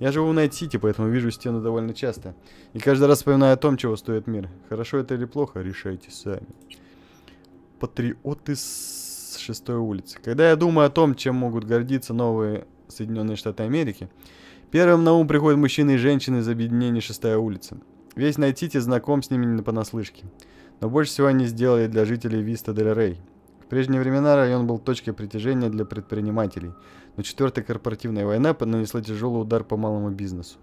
Я живу в Найт-Сити, поэтому вижу стену довольно часто. И каждый раз вспоминаю о том, чего стоит мир. Хорошо это или плохо, решайте сами. Патриоты с Шестой улицы. Когда я думаю о том, чем могут гордиться новые Соединенные Штаты Америки, первым на ум приходят мужчины и женщины из объединения Шестая улица. Весь Найтити знаком с ними не понаслышке. Но больше всего они сделали для жителей Виста дель Рей. В прежние времена район был точкой притяжения для предпринимателей, но четвертая корпоративная война нанесла тяжелый удар по малому бизнесу.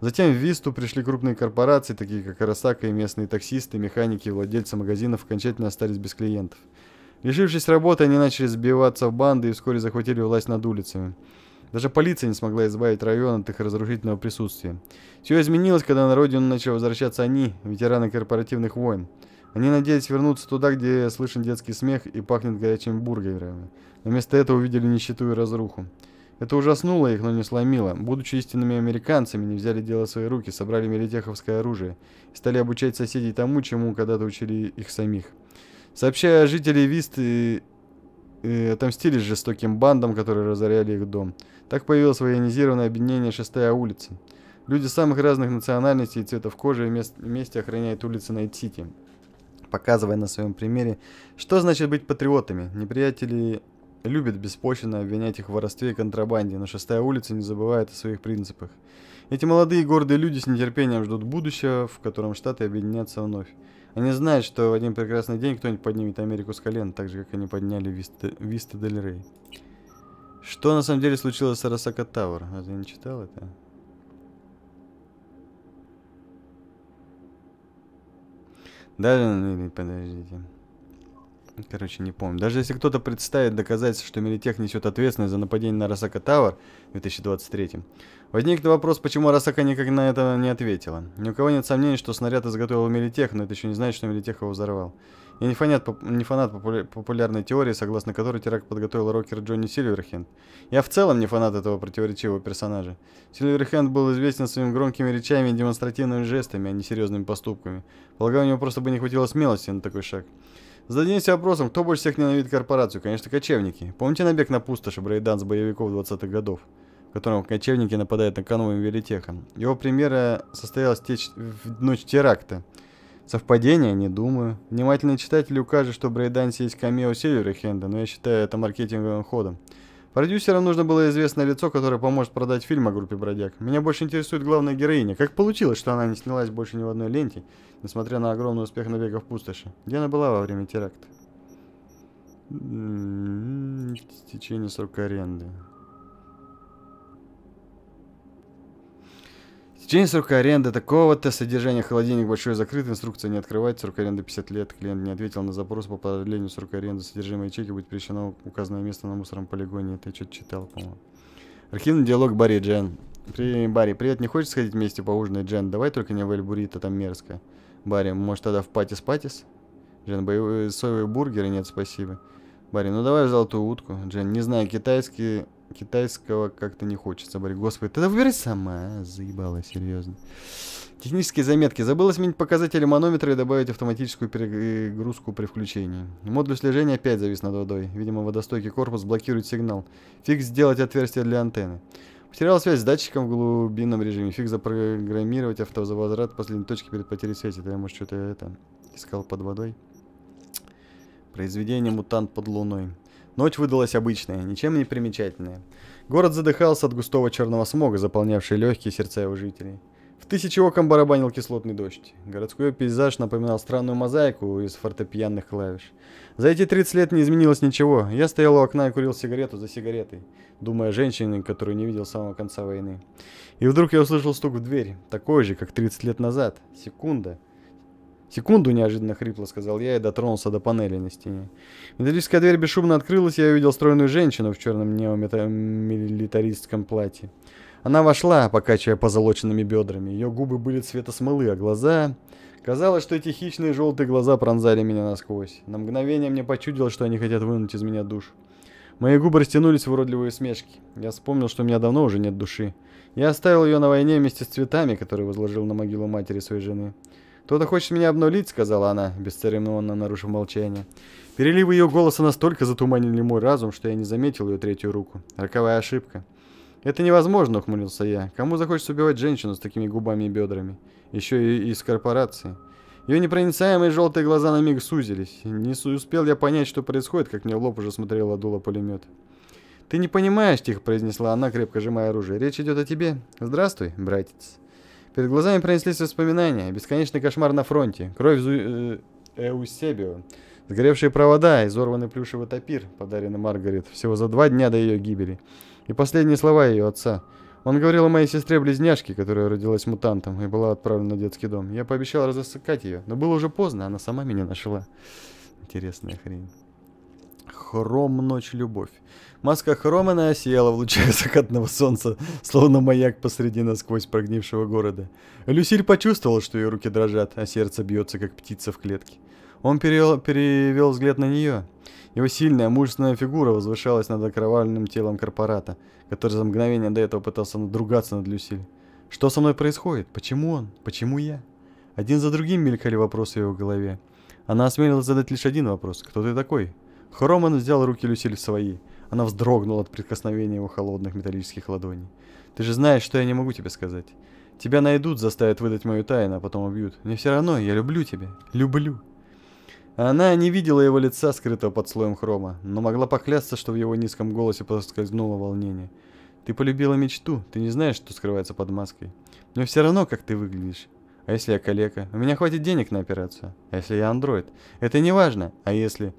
Затем в Висту пришли крупные корпорации, такие как Арасака и местные таксисты, механики и владельцы магазинов окончательно остались без клиентов – Лишившись работы, они начали сбиваться в банды и вскоре захватили власть над улицами. Даже полиция не смогла избавить район от их разрушительного присутствия. Все изменилось, когда на родину начали возвращаться они, ветераны корпоративных войн. Они надеялись вернуться туда, где слышен детский смех и пахнет горячими бургерами. Но вместо этого увидели нищету и разруху. Это ужаснуло их, но не сломило. Будучи истинными американцами, не взяли дело в свои руки, собрали мелитеховское оружие и стали обучать соседей тому, чему когда-то учили их самих – Сообщая жителей Висты э, отомстили жестоким бандам, которые разоряли их дом. Так появилось военизированное объединение «Шестая улица». Люди самых разных национальностей и цветов кожи вместе охраняют улицы Найт-Сити, показывая на своем примере, что значит быть патриотами. Неприятели любят беспочвенно обвинять их в воровстве и контрабанде, но шестая улица не забывает о своих принципах. Эти молодые гордые люди с нетерпением ждут будущего, в котором штаты объединятся вновь. Они знают, что в один прекрасный день кто-нибудь поднимет Америку с колен, так же, как они подняли Виста, Виста Дель Рей. Что на самом деле случилось с Арасака Тауэр? А ты не читал это? Даже... Подождите. Короче, не помню. Даже если кто-то представит доказательство, что Мелитех несет ответственность за нападение на Росака Тауэр в 2023 Возникнет вопрос, почему Арасака никак на это не ответила. Ни у кого нет сомнений, что снаряд изготовил Мелитех, но это еще не значит, что Мелитех его взорвал. Я не фанат, не фанат популярной теории, согласно которой теракт подготовил рокер Джонни Сильверхенд. Я в целом не фанат этого противоречивого персонажа. Сильверхенд был известен своими громкими речами и демонстративными жестами, а не серьезными поступками. Полагаю, у него просто бы не хватило смелости на такой шаг. Зададимся вопросом, кто больше всех ненавидит корпорацию? Конечно, кочевники. Помните набег на пустоши, брейданс боевиков 20-х годов? в котором кочевники нападают на конвой Велитеха. Его примера состоялась теч... в ночь теракта. Совпадение? Не думаю. Внимательные читатель укажет, что в есть камео Сильверхенда, но я считаю это маркетинговым ходом. Продюсерам нужно было известное лицо, которое поможет продать фильм о группе бродяг. Меня больше интересует главная героиня. Как получилось, что она не снялась больше ни в одной ленте, несмотря на огромный успех в пустоши? Где она была во время теракта? М-м-м, в Течение срока аренды. В течение срока аренды такого-то содержания холодильник большой закрыт, инструкция не открывать, срок аренды 50 лет, клиент не ответил на запрос по продлению срока аренды, содержимое ячейки будет перемещено указанное место на мусорном полигоне, это я что-то читал, по-моему. Архивный диалог Барри Джен. При... Барри, привет, не хочешь сходить вместе поужинать, Джен? Давай только не в Эльбурита там мерзко. Барри, может тогда в Патис-Патис? Джен, боевые э, соевые бургеры? Нет, спасибо. Барри, ну давай в золотую утку. Джен, не знаю, китайский китайского как-то не хочется. Боря, господи, тогда выбирай сама. А, заебала, серьезно. Технические заметки. Забыла сменить показатели манометра и добавить автоматическую перегрузку при включении. Модуль слежения опять завис над водой. Видимо, водостойкий корпус блокирует сигнал. Фиг сделать отверстие для антенны. Потерял связь с датчиком в глубинном режиме. Фиг запрограммировать автозавозврат последней точки перед потерей связи. Да я, может, что-то это искал под водой. Произведение «Мутант под луной». Ночь выдалась обычная, ничем не примечательная. Город задыхался от густого черного смога, заполнявшего легкие сердца его жителей. В тысячи окон барабанил кислотный дождь. Городской пейзаж напоминал странную мозаику из фортепианных клавиш. За эти 30 лет не изменилось ничего. Я стоял у окна и курил сигарету за сигаретой, думая о женщине, которую не видел с самого конца войны. И вдруг я услышал стук в дверь, такой же, как 30 лет назад. Секунда. «Секунду!» – неожиданно хрипло сказал я и дотронулся до панели на стене. Металлическая дверь бесшумно открылась, я увидел стройную женщину в черном неомилитаристском платье. Она вошла, покачивая позолоченными бедрами. Ее губы были цвета смолы, а глаза... Казалось, что эти хищные желтые глаза пронзали меня насквозь. На мгновение мне почудилось, что они хотят вынуть из меня душу. Мои губы растянулись в уродливые смешки. Я вспомнил, что у меня давно уже нет души. Я оставил ее на войне вместе с цветами, которые возложил на могилу матери своей жены. «Кто-то хочет меня обнулить», — сказала она, бесцеремонно нарушив молчание. Переливы ее голоса настолько затуманили мой разум, что я не заметил ее третью руку. Роковая ошибка. «Это невозможно», — ухмылился я. «Кому захочется убивать женщину с такими губами и бедрами? Еще и из корпорации». Ее непроницаемые желтые глаза на миг сузились. Не успел я понять, что происходит, как мне в лоб уже смотрела дуло пулемет. «Ты не понимаешь», — тихо произнесла она, крепко сжимая оружие. «Речь идет о тебе. Здравствуй, братец». Перед глазами пронеслись воспоминания. Бесконечный кошмар на фронте. Кровь Зу... Э... Эусебио. Сгоревшие провода, изорванный плюшевый топир, подаренный Маргарет, всего за два дня до ее гибели. И последние слова ее отца. Он говорил о моей сестре-близняшке, которая родилась мутантом и была отправлена в детский дом. Я пообещал разыскать ее, но было уже поздно, она сама меня нашла. Интересная хрень. Хром ночь любовь. Маска Хромана осела в лучах закатного солнца, словно маяк посреди насквозь прогнившего города. Люсиль почувствовала, что ее руки дрожат, а сердце бьется, как птица в клетке. Он перевел, перевел взгляд на нее. Его сильная, мужественная фигура возвышалась над окровавленным телом корпората, который за мгновение до этого пытался надругаться над Люсиль. «Что со мной происходит? Почему он? Почему я?» Один за другим мелькали вопросы в его голове. Она осмелилась задать лишь один вопрос. «Кто ты такой?» Хроман взял руки Люсиль в свои. Она вздрогнула от прикосновения его холодных металлических ладоней. «Ты же знаешь, что я не могу тебе сказать. Тебя найдут, заставят выдать мою тайну, а потом убьют. Мне все равно, я люблю тебя. Люблю». Она не видела его лица, скрытого под слоем хрома, но могла поклясться, что в его низком голосе проскользнуло волнение. «Ты полюбила мечту, ты не знаешь, что скрывается под маской. Мне все равно, как ты выглядишь. А если я калека? У меня хватит денег на операцию. А если я андроид? Это не важно. А если...»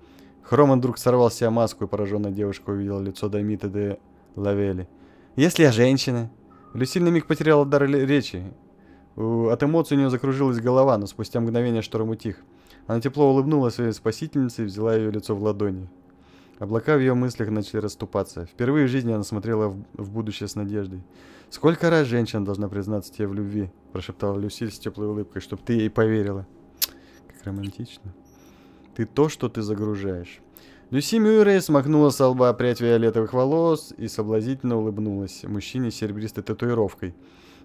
Хроман вдруг сорвал себе маску, и пораженная девушка увидела лицо Дамита де Лавели. «Если я женщина?» Люсиль на миг потеряла дар речи. От эмоций у нее закружилась голова, но спустя мгновение шторм утих. Она тепло улыбнулась своей спасительнице и взяла ее лицо в ладони. Облака в ее мыслях начали расступаться. Впервые в жизни она смотрела в, в будущее с надеждой. «Сколько раз женщина должна признаться тебе в любви?» – прошептала Люсиль с теплой улыбкой, чтобы ты ей поверила. Как романтично. Ты то, что ты загружаешь. Люси Мюррей смахнула с лба прядь фиолетовых волос и соблазительно улыбнулась мужчине с серебристой татуировкой,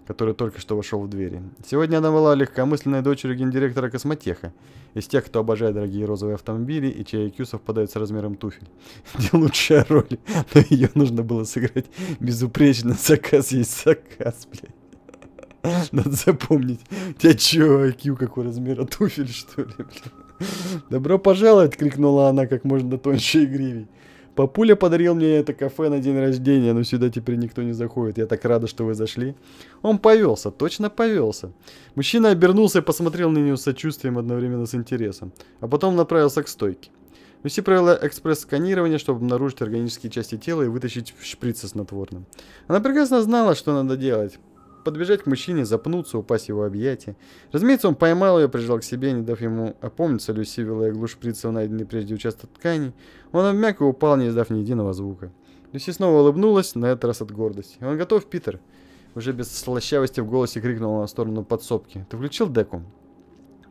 который только что вошел в двери. Сегодня она была легкомысленной дочерью гендиректора космотеха, из тех, кто обожает дорогие розовые автомобили и чей IQ совпадает с размером туфель. Не лучшая роль, но ее нужно было сыграть безупречно. Заказ есть заказ, блядь. Надо запомнить. У тебя чё, IQ какой размера туфель, что ли, блин? «Добро пожаловать!» — крикнула она как можно тоньше и гривей. Папуля подарил мне это кафе на день рождения, но сюда теперь никто не заходит. Я так рада, что вы зашли. Он повелся, точно повелся. Мужчина обернулся и посмотрел на нее с сочувствием одновременно с интересом, а потом направился к стойке. Вести провела экспресс-сканирование, чтобы обнаружить органические части тела и вытащить шприц со снотворным. Она прекрасно знала, что надо делать подбежать к мужчине, запнуться, упасть в его объятия. Разумеется, он поймал ее, прижал к себе, не дав ему опомниться, Люси вела иглу в найденный прежде участок ткани. Он обмяк и упал, не издав ни единого звука. Люси снова улыбнулась, на этот раз от гордости. «Он готов, Питер?» Уже без слащавости в голосе крикнула на сторону подсобки. «Ты включил деку?»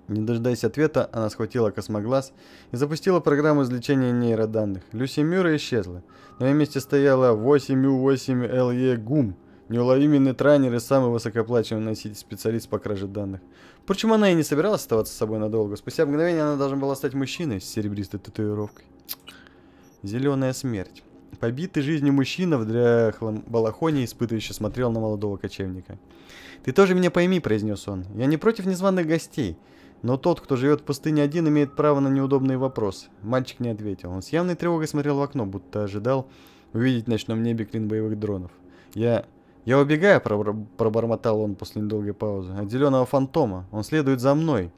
Не дожидаясь ответа, она схватила космоглаз и запустила программу извлечения нейроданных. Люси Мюра исчезла. На ее месте стояла 8 88LE ГУМ, Неуловимый нетранер и самый высокооплачиваемый носитель специалист по краже данных. Впрочем, она и не собиралась оставаться с собой надолго. Спустя мгновение она должна была стать мужчиной с серебристой татуировкой. Зеленая смерть. Побитый жизнью мужчина в дряхлом балахоне испытывающе смотрел на молодого кочевника. «Ты тоже меня пойми», — произнес он. «Я не против незваных гостей, но тот, кто живет в пустыне один, имеет право на неудобные вопросы». Мальчик не ответил. Он с явной тревогой смотрел в окно, будто ожидал увидеть в ночном небе клин боевых дронов. Я «Я убегаю», пробормотал он после недолгой паузы. «От зеленого фантома. Он следует за мной.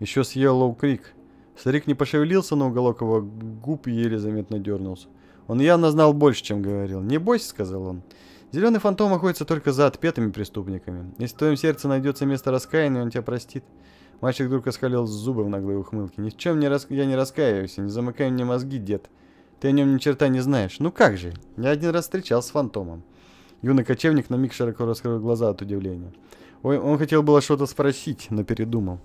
Еще съел Лоу Крик». Старик не пошевелился, но уголок его губ еле заметно дернулся. Он явно знал больше, чем говорил. «Не бойся», — сказал он. «Зеленый фантом охотится только за отпетыми преступниками. Если в твоем сердце найдется место раскаяния, он тебя простит». Мальчик вдруг оскалил зубы в наглой ухмылке. «Ни в чем не рас... я не раскаиваюсь, не замыкай мне мозги, дед. Ты о нем ни черта не знаешь. Ну как же, я один раз встречался с фантомом. Юный кочевник на миг широко раскрыл глаза от удивления. Ой, он хотел было что-то спросить, но передумал.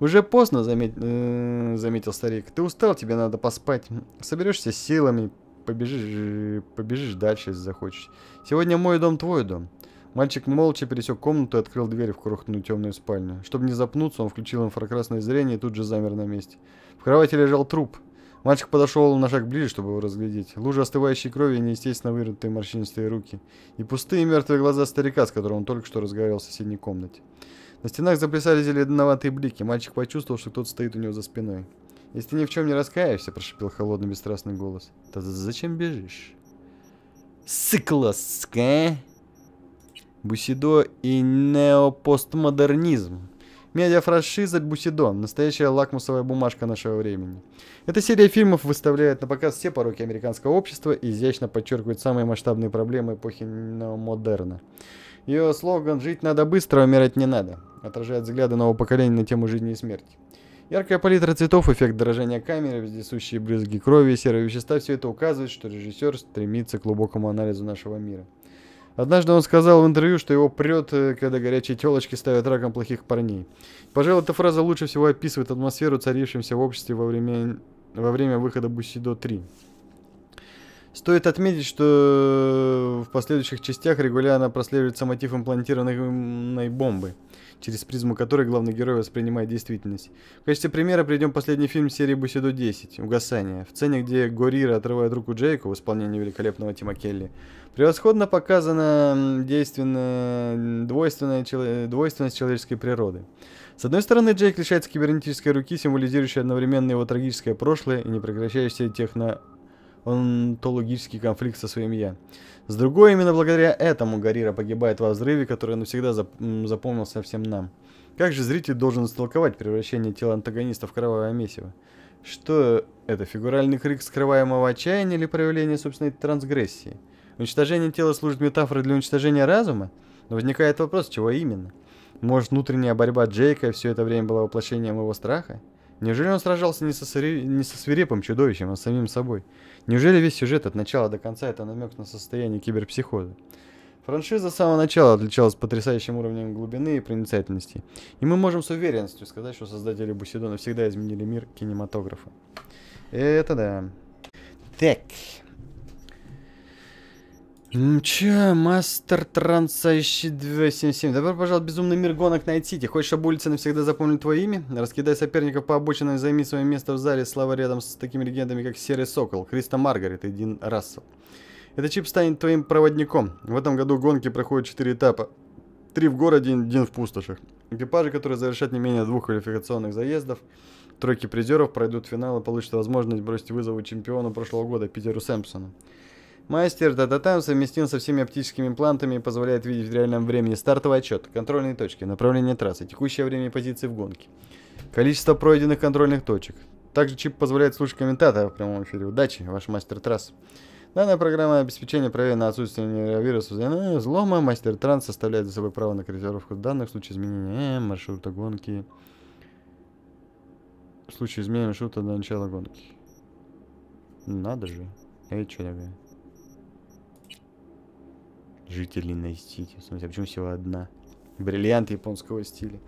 «Уже поздно», замет... Э, заметил старик. «Ты устал, тебе надо поспать. Соберешься силами, побежишь, побежишь дальше, если захочешь. Сегодня мой дом, твой дом». Мальчик молча пересек комнату и открыл дверь в крохотную темную спальню. Чтобы не запнуться, он включил инфракрасное зрение и тут же замер на месте. В кровати лежал труп. Мальчик подошел на шаг ближе, чтобы его разглядеть. Лужа остывающей крови и неестественно вырытые морщинистые руки. И пустые мертвые глаза старика, с которым он только что разговаривал в соседней комнате. На стенах заплясали зеленоватые блики. Мальчик почувствовал, что кто-то стоит у него за спиной. «Если ни в чем не раскаешься», – прошипел холодный бесстрастный голос. «Да зачем бежишь?» «Сыклоска!» Бусидо и неопостмодернизм. Медиафраншиза «Бусидон» – настоящая лакмусовая бумажка нашего времени. Эта серия фильмов выставляет на показ все пороки американского общества и изящно подчеркивает самые масштабные проблемы эпохи модерна. Ее слоган «Жить надо быстро, а умирать не надо» отражает взгляды нового поколения на тему жизни и смерти. Яркая палитра цветов, эффект дрожания камеры, вездесущие брызги крови и серые вещества – все это указывает, что режиссер стремится к глубокому анализу нашего мира – Однажды он сказал в интервью, что его прет, э, когда горячие телочки ставят раком плохих парней. Пожалуй, эта фраза лучше всего описывает атмосферу, царившимся в обществе во время, во время выхода Бусидо 3. Стоит отметить, что в последующих частях регулярно прослеживается мотив имплантированной бомбы, через призму которой главный герой воспринимает действительность. В качестве примера придем последний фильм серии Бусидо 10 «Угасание», в сцене, где Горира отрывает руку Джейку в исполнении великолепного Тима Келли – Превосходно показана действенно двойственная, двойственность человеческой природы. С одной стороны, Джейк лишается кибернетической руки, символизирующей одновременно его трагическое прошлое и непрекращающийся техно онтологический конфликт со своим «я». С другой, именно благодаря этому Гарира погибает во взрыве, который навсегда зап запомнился всем нам. Как же зритель должен истолковать превращение тела антагониста в кровавое месиво? Что это, фигуральный крик скрываемого отчаяния или проявление собственной трансгрессии? Уничтожение тела служит метафорой для уничтожения разума? Но возникает вопрос, чего именно? Может, внутренняя борьба Джейка все это время была воплощением его страха? Неужели он сражался не со, свири... не со свирепым чудовищем, а с самим собой? Неужели весь сюжет от начала до конца это намек на состояние киберпсихоза? Франшиза с самого начала отличалась потрясающим уровнем глубины и проницательности. И мы можем с уверенностью сказать, что создатели Бусидона всегда изменили мир кинематографа. Это да. Так. Че, мастер транса ищет 277. Добро пожаловать в безумный мир гонок найти. Ты хочешь, чтобы улицы навсегда запомнили твое имя? Раскидай соперников по обочинам и займи свое место в зале слава рядом с такими легендами, как Серый Сокол, Криста Маргарет и Дин Рассел. Этот чип станет твоим проводником. В этом году гонки проходят 4 этапа. Три в городе, один в пустошах. Экипажи, которые завершат не менее двух квалификационных заездов, тройки призеров пройдут финал и получат возможность бросить вызовы чемпиону прошлого года Питеру Сэмпсону. Мастер Дататам совместим со всеми оптическими имплантами и позволяет видеть в реальном времени стартовый отчет, контрольные точки, направление трассы, текущее время и позиции в гонке. Количество пройденных контрольных точек. Также чип позволяет слушать комментатора в прямом эфире. Удачи, ваш мастер трасс. Данная программа обеспечения проверена отсутствием нейровируса э, взлома. Мастер транс составляет за собой право на корректировку данных в случае изменения э, маршрута гонки. В случае изменения маршрута до начала гонки. Надо же. Эй, что такое? жителей Жительниной-сити. В смысле, почему всего одна? Бриллиант японского стиля.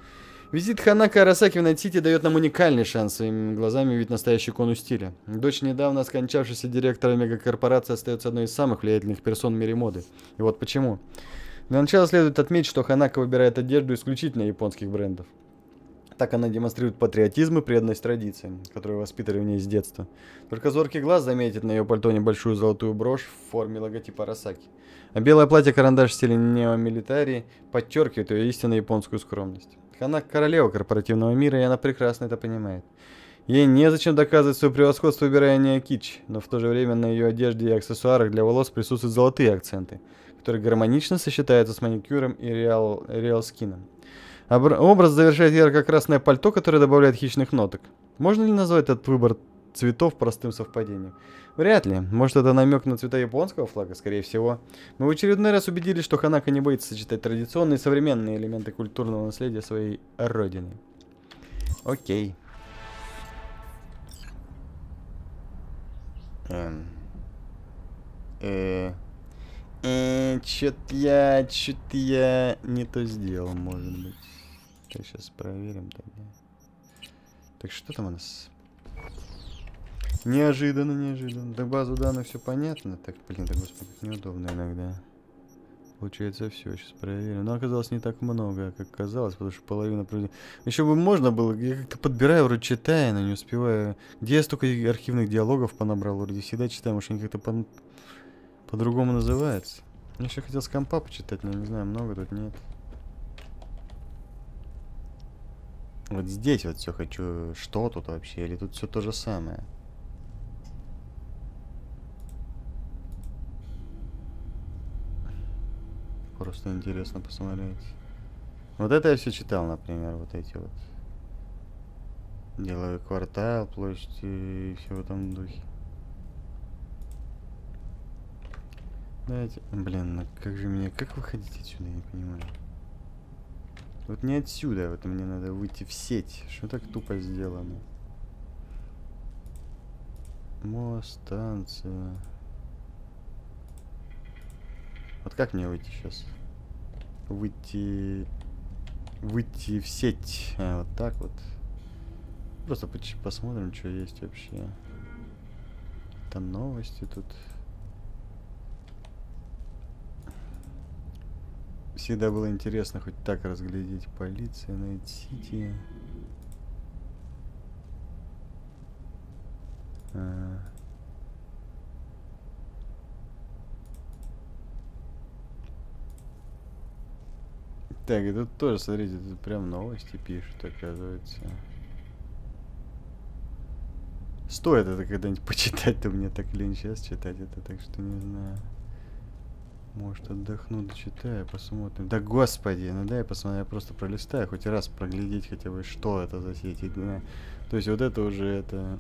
Визит Ханака Арасаки в Найт-Сити дает нам уникальный шанс своими глазами увидеть настоящий икону стиля. Дочь недавно скончавшегося директора мегакорпорации остается одной из самых влиятельных персон в мире моды. И вот почему. Для начала следует отметить, что Ханака выбирает одежду исключительно японских брендов. Так она демонстрирует патриотизм и преданность традициям, которые воспитали в ней с детства. Только зоркий глаз заметит на ее пальто небольшую золотую брошь в форме логотипа Росаки. А Белое платье-карандаш в стиле неомилитарии подчеркивает ее истинно японскую скромность. Она королева корпоративного мира, и она прекрасно это понимает. Ей незачем доказывать свое превосходство, выбирая не кич, но в то же время на ее одежде и аксессуарах для волос присутствуют золотые акценты, которые гармонично сочетаются с маникюром и реал, реал скином. Обр образ завершает ярко-красное пальто, которое добавляет хищных ноток. Можно ли назвать этот выбор цветов простым совпадением. Вряд ли. Может, это намек на цвета японского флага, скорее всего. Мы в очередной раз убедились, что Ханака не боится сочетать традиционные и современные элементы культурного наследия своей родины. Окей. Эм. Э. Э, чё-то я, чё-то я не то сделал, может быть. Так, сейчас проверим тогда. Так, что там у нас? Неожиданно, неожиданно. Да базу данных все понятно. Так, блин, да господи, неудобно иногда. Получается все, сейчас проверим. Но оказалось не так много, как казалось, потому что половина... Еще бы можно было, я как-то подбираю, вроде читаю, но не успеваю. Где я столько архивных диалогов понабрал, вроде всегда читаю, может они как-то по... по-другому называются. Я еще хотел с компа почитать, но не знаю, много тут нет. Вот здесь вот все хочу. Что тут вообще? Или тут все то же самое? просто интересно посмотреть. Вот это я все читал, например, вот эти вот. Деловой квартал, площадь и все в этом духе. Давайте... Блин, ну как же меня... Как выходить отсюда, я не понимаю. Вот не отсюда, вот мне надо выйти в сеть. Что так тупо сделано? Мост, станция... Вот как мне выйти сейчас? Выйти... Выйти в сеть. А, вот так вот. Просто посмотрим, что есть вообще. Там новости тут. Всегда было интересно хоть так разглядеть полиция, на Сити. А -а -а. Так, и тут тоже, смотрите, тут прям новости пишут, оказывается. Стоит это когда-нибудь почитать-то мне так лень сейчас читать это, так что не знаю. Может, отдохну, дочитаю, а посмотрим. Да господи, ну да, я посмотрю, я просто пролистаю, хоть раз проглядеть хотя бы, что это за сети, да. То есть вот это уже, это,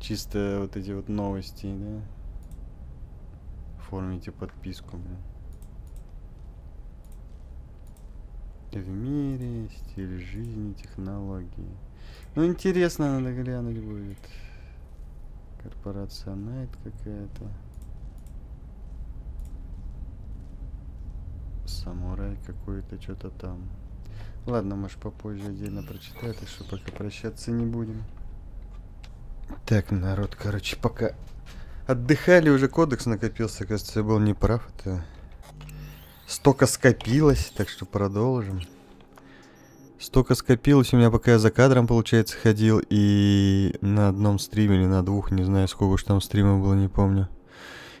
чисто вот эти вот новости, да. Оформите подписку, блин. в мире, стиль жизни, технологии. Ну, интересно, надо глянуть будет. Корпорация Найт какая-то. Самурай какой-то, что-то там. Ладно, может попозже отдельно прочитаю, так что пока прощаться не будем. Так, народ, короче, пока отдыхали, уже кодекс накопился, кажется, я был неправ, это Столько скопилось, так что продолжим. Столько скопилось у меня, пока я за кадром, получается, ходил. И на одном стриме или на двух, не знаю, сколько уж там стримов было, не помню.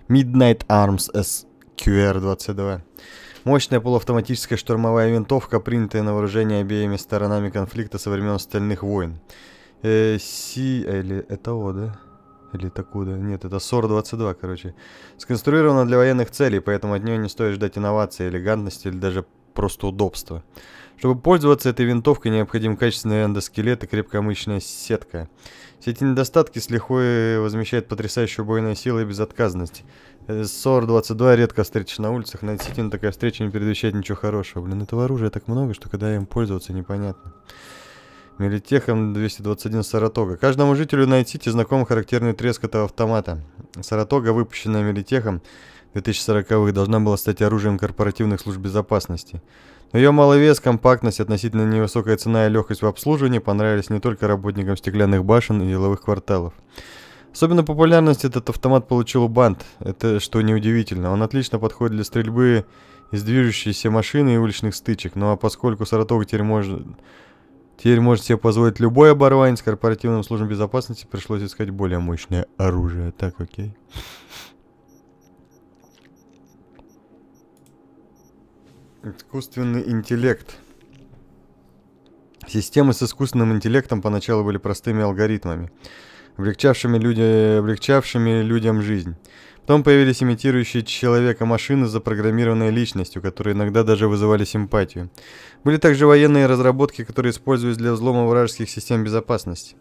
Midnight Arms SQR-22. Мощная полуавтоматическая штурмовая винтовка, принятая на вооружение обеими сторонами конфликта со времен Стальных войн. Э, Си... А или... Это О, да? Или Такуда. Нет, это СОР-22, короче. Сконструирована для военных целей, поэтому от нее не стоит ждать инновации, элегантности или даже просто удобства. Чтобы пользоваться этой винтовкой, необходим качественный эндоскелет и крепкая мышечная сетка. Все эти недостатки с лихвой возмещает потрясающую бойная сила и безотказность. Э, СОР-22 редко встретишь на улицах, на сетин такая встреча не предвещает ничего хорошего. Блин, этого оружия так много, что когда им пользоваться непонятно. Милитехом 221 Саратога. Каждому жителю Найт-Сити знаком характерный треск этого автомата. Саратога, выпущенная Милитехом 2040-х, должна была стать оружием корпоративных служб безопасности. Но ее малый вес, компактность, относительно невысокая цена и легкость в обслуживании понравились не только работникам стеклянных башен и деловых кварталов. Особенно популярность этот автомат получил у банд, это что неудивительно. Он отлично подходит для стрельбы из движущейся машины и уличных стычек, ну а поскольку Саратога теперь может Теперь можете себе позволить любой оборванец. Корпоративным службам безопасности пришлось искать более мощное оружие. Так, окей. Искусственный интеллект. Системы с искусственным интеллектом поначалу были простыми алгоритмами, облегчавшими, люди... облегчавшими людям жизнь. Потом появились имитирующие человека машины с запрограммированной личностью, которые иногда даже вызывали симпатию. Были также военные разработки, которые использовались для взлома вражеских систем безопасности.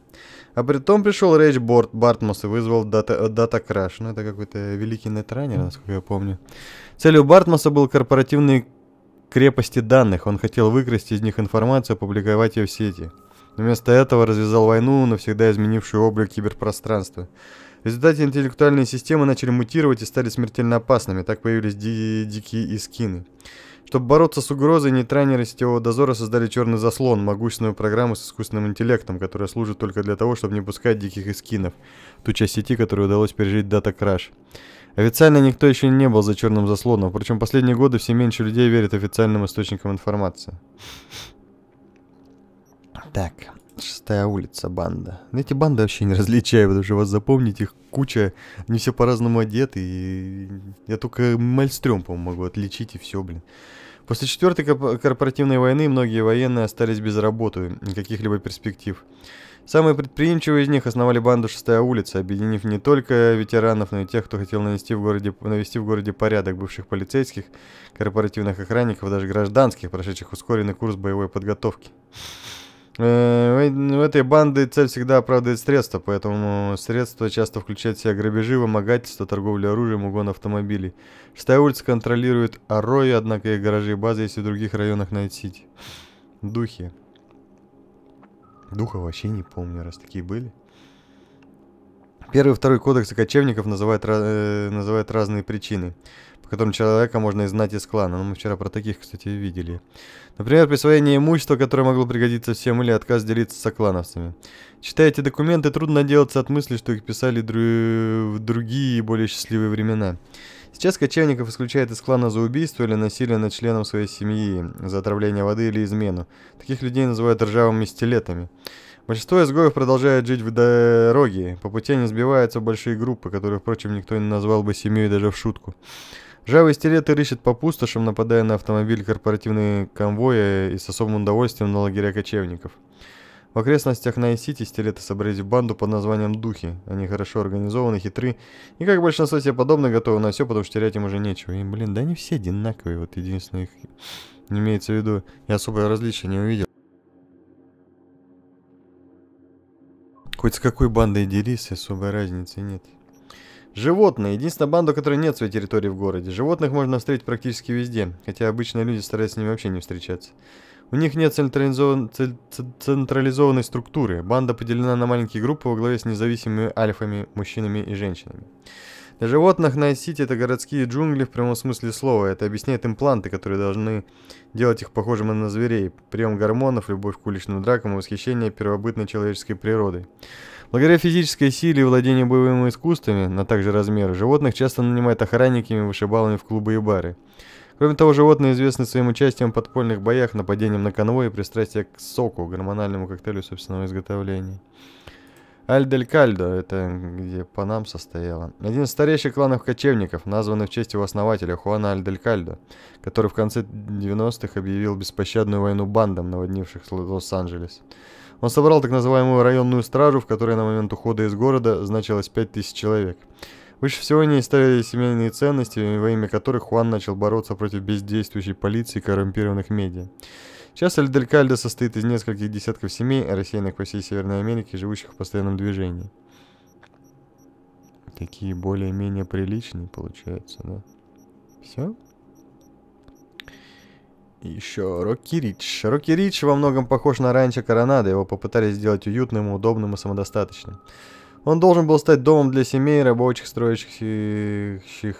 А при том пришел Рейдж Борт Бартмус и вызвал дата, краш. Э, ну, это какой-то великий нетранер, насколько я помню. Целью Бартмуса был корпоративный крепости данных. Он хотел выкрасть из них информацию, опубликовать ее в сети. вместо этого развязал войну, навсегда изменившую облик киберпространства. В результате интеллектуальные системы начали мутировать и стали смертельно опасными. Так появились ди дикие искины. Чтобы бороться с угрозой, нейтрайнеры сетевого дозора создали черный заслон, могущественную программу с искусственным интеллектом, которая служит только для того, чтобы не пускать диких эскинов, ту часть сети, которую удалось пережить дата краш. Официально никто еще не был за черным заслоном, причем последние годы все меньше людей верят официальным источникам информации. Так, Шестая улица, банда. Но эти банды вообще не различаю, потому что вас запомнить их куча. Они все по-разному одеты, и я только мальстрем, по-моему, могу отличить, и все, блин. После четвертой корпоративной войны многие военные остались без работы, каких-либо перспектив. Самые предприимчивые из них основали банду «Шестая улица», объединив не только ветеранов, но и тех, кто хотел нанести в городе, навести в городе порядок бывших полицейских, корпоративных охранников, даже гражданских, прошедших ускоренный курс боевой подготовки. Э, в этой банды цель всегда оправдывает средства, поэтому средства часто включают в себя грабежи, вымогательство, торговлю оружием, угон автомобилей. Шестая улица контролирует Арой, однако их гаражи и базы есть в других районах Найт-Сити. Духи. Духа вообще не помню, раз такие были. Первый и второй кодексы кочевников называют, э, называют разные причины которым человека можно изгнать из клана. Но ну, мы вчера про таких, кстати, видели. Например, присвоение имущества, которое могло пригодиться всем, или отказ делиться с клановцами. Читая эти документы, трудно отделаться от мысли, что их писали дру... в другие, более счастливые времена. Сейчас кочевников исключают из клана за убийство или насилие над членом своей семьи, за отравление воды или измену. Таких людей называют ржавыми стилетами. Большинство изгоев продолжает жить в дороге. По пути они сбиваются в большие группы, которые, впрочем, никто не назвал бы семьей даже в шутку. Ржавые стилеты рыщет по пустошам, нападая на автомобиль корпоративные конвои и с особым удовольствием на лагеря кочевников. В окрестностях Най-Сити стилеты собрались в банду под названием «Духи». Они хорошо организованы, хитры, и как большинство себе подобных готовы на все, потому что терять им уже нечего. И, блин, да они все одинаковые, вот единственное их не имеется в виду. Я особое различие не увидел. Хоть с какой бандой дерись, особой разницы нет. Животные. Единственная банда, у которой нет своей территории в городе. Животных можно встретить практически везде, хотя обычно люди стараются с ними вообще не встречаться. У них нет централизованной структуры. Банда поделена на маленькие группы во главе с независимыми альфами, мужчинами и женщинами. Для животных Найт-Сити это городские джунгли в прямом смысле слова. Это объясняет импланты, которые должны делать их похожими на зверей. Прием гормонов, любовь к уличным дракам и восхищение первобытной человеческой природой. Благодаря физической силе и владению боевыми искусствами, на также размеру, животных часто нанимают охранниками и вышибалами в клубы и бары. Кроме того, животные известны своим участием в подпольных боях, нападением на конвой и пристрастие к соку, гормональному коктейлю собственного изготовления. Альдель Кальдо, это где Панам состояла, один из старейших кланов кочевников, названный в честь его основателя Хуана Альдель Кальдо, который в конце 90-х объявил беспощадную войну бандам, наводнивших Лос-Анджелес. Он собрал так называемую районную стражу, в которой на момент ухода из города значилось 5000 человек. Выше всего не ставили семейные ценности, во имя которых Хуан начал бороться против бездействующей полиции и коррумпированных медиа. Сейчас эль состоит из нескольких десятков семей, рассеянных по всей Северной Америке, живущих в постоянном движении. Такие более-менее приличные получаются, да? Все? И еще Рокки Рич. Рокки Рич во многом похож на ранчо Коронадо, его попытались сделать уютным, удобным и самодостаточным. Он должен был стать домом для семей, рабочих, строящих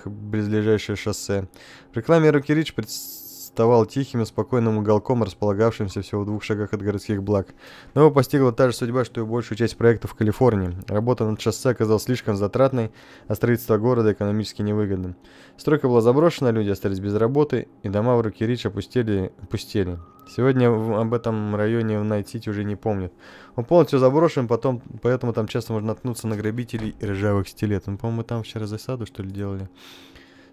близлежащее шоссе. В рекламе Рокки Рич представляет представал тихим и спокойным уголком, располагавшимся всего в двух шагах от городских благ. Но его постигла та же судьба, что и большую часть проектов в Калифорнии. Работа над шоссе оказалась слишком затратной, а строительство города экономически невыгодным. Стройка была заброшена, люди остались без работы, и дома в руки Рич опустили... опустели. Сегодня об этом районе в Найт-Сити уже не помнят. Он полностью заброшен, потом, поэтому там часто можно наткнуться на грабителей и ржавых стилет. Ну, по-моему, там вчера засаду, что ли, делали.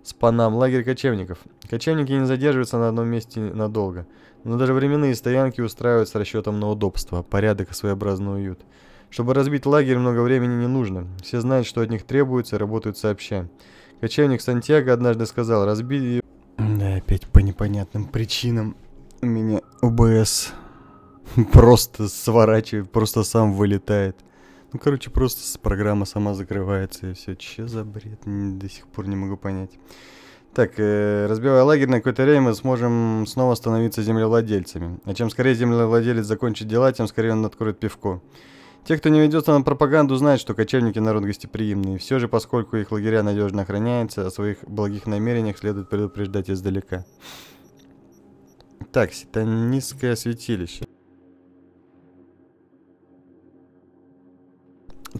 Спанам, лагерь кочевников. Кочевники не задерживаются на одном месте надолго, но даже временные стоянки устраивают с расчетом на удобство, порядок и своеобразный уют. Чтобы разбить лагерь, много времени не нужно. Все знают, что от них требуется, и работают сообща. Кочевник Сантьяго однажды сказал, разбили... Да, опять по непонятным причинам у меня ОБС просто сворачивает, просто сам вылетает. Ну, короче, просто программа сама закрывается и все. Че за бред? До сих пор не могу понять. Так, э, разбивая лагерь на какое-то время, мы сможем снова становиться землевладельцами. А чем скорее землевладелец закончит дела, тем скорее он откроет пивко. Те, кто не ведется на пропаганду, знают, что кочевники народ гостеприимный. Все же, поскольку их лагеря надежно охраняются, о своих благих намерениях следует предупреждать издалека. Так, сатанистское святилище.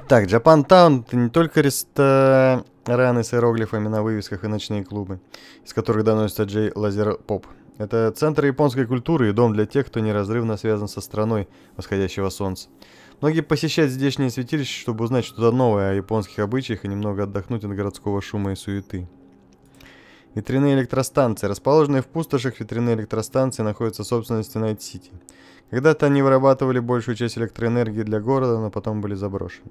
Так, Джапантаун — это не только рестораны с иероглифами на вывесках и ночные клубы, из которых доносится Джей Лазер Поп. Это центр японской культуры и дом для тех, кто неразрывно связан со страной восходящего солнца. Многие посещают здешние святилища, чтобы узнать что-то новое о японских обычаях и немного отдохнуть от городского шума и суеты. Ветряные электростанции. Расположенные в пустошах ветряные электростанции находятся в собственности Найт-Сити. Когда-то они вырабатывали большую часть электроэнергии для города, но потом были заброшены.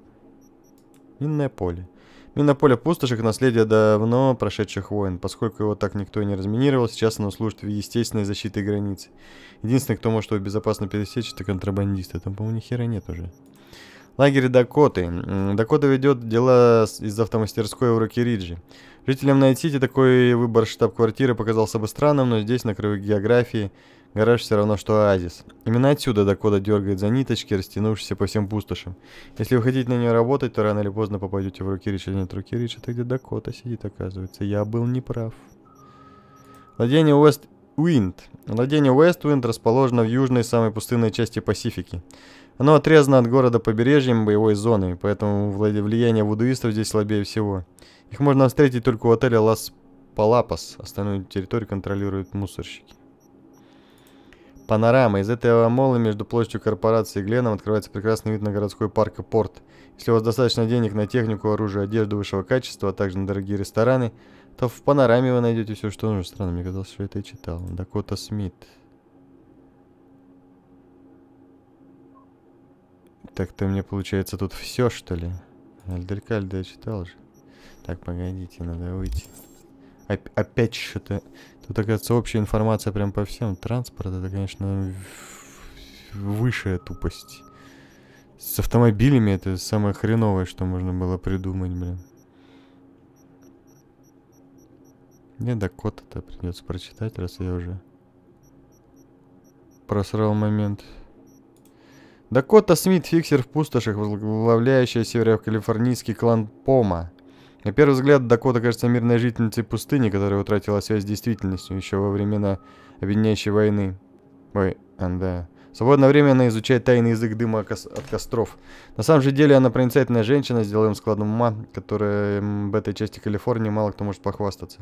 Минное поле. Минное поле пустошек – наследие давно прошедших войн. Поскольку его так никто и не разминировал, сейчас оно служит в естественной защите границы. Единственный, кто может его безопасно пересечь, это контрабандисты. Там, по-моему, ни хера нет уже. Лагерь Дакоты. Дакота ведет дела из автомастерской в руки Риджи. Жителям Найт-Сити такой выбор штаб-квартиры показался бы странным, но здесь, на краю географии, Гараж все равно, что оазис. Именно отсюда Дакота дергает за ниточки, растянувшиеся по всем пустошам. Если вы хотите на нее работать, то рано или поздно попадете в руки Рича или нет руки Рича. Это где Дакота сидит, оказывается. Я был неправ. Владение Уэст Уинд. Владение Уэст Уинд расположено в южной, самой пустынной части Пасифики. Оно отрезано от города побережьем боевой зоны, поэтому влияние вудуистов здесь слабее всего. Их можно встретить только у отеля Лас Палапас. Остальную территорию контролируют мусорщики. Панорама. Из этого мола между площадью корпорации и Гленом открывается прекрасный вид на городской парк и порт. Если у вас достаточно денег на технику, оружие, одежду высшего качества, а также на дорогие рестораны, то в панораме вы найдете все, что нужно. Странно, мне казалось, что это и читал. Дакота Смит. Так то мне, получается, тут все, что ли? Альдеркальда я читал же. Так, погодите, надо выйти. Оп опять что-то... Тут, оказывается, общая информация прям по всем. Транспорт, это, конечно, высшая тупость. С автомобилями это самое хреновое, что можно было придумать, блин. Мне да, код это придется прочитать, раз я уже просрал момент. Дакота Смит, фиксер в пустошах, возглавляющая калифорнийский клан Пома. На первый взгляд, Дакота кажется мирной жительницей пустыни, которая утратила связь с действительностью еще во времена объединяющей войны. Ой, анда. В свободное время она изучает тайный язык дыма от костров. На самом же деле она проницательная женщина с деловым складом ума, которая в этой части Калифорнии мало кто может похвастаться.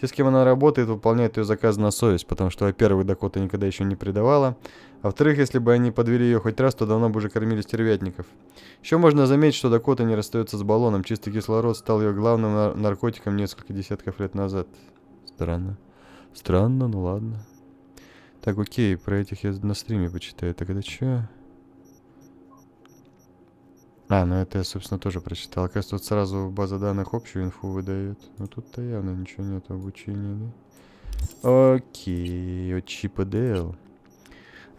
Те, с кем она работает, выполняют ее заказы на совесть, потому что, во-первых, Дакота никогда еще не предавала, а во-вторых, если бы они подвели ее хоть раз, то давно бы уже кормили стервятников. Еще можно заметить, что Дакота не расстается с баллоном. Чистый кислород стал ее главным нар наркотиком несколько десятков лет назад. Странно. Странно, ну ладно. Так, окей, про этих я на стриме почитаю. Так это что? А, ну это я, собственно, тоже прочитал. Оказывается, тут сразу база данных общую инфу выдает. Но ну тут-то явно ничего нет обучения, да? Окей, вот чип и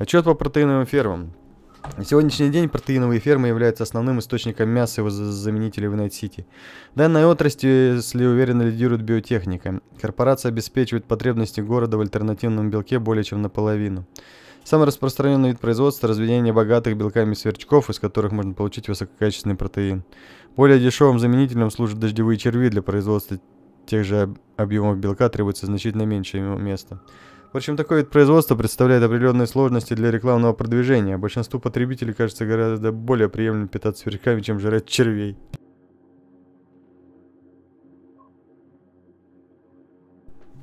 Отчет а по протеиновым фермам. На сегодняшний день протеиновые фермы являются основным источником мяса его заменителей в Найт-Сити. Данной отрасли, если уверенно лидирует биотехника. Корпорация обеспечивает потребности города в альтернативном белке более чем наполовину. Самый распространенный вид производства – разведение богатых белками сверчков, из которых можно получить высококачественный протеин. Более дешевым заменителем служат дождевые черви, для производства тех же объемов белка требуется значительно меньше места. места. Впрочем, такой вид производства представляет определенные сложности для рекламного продвижения. Большинству потребителей кажется гораздо более приемлемым питаться сверчками, чем жрать червей.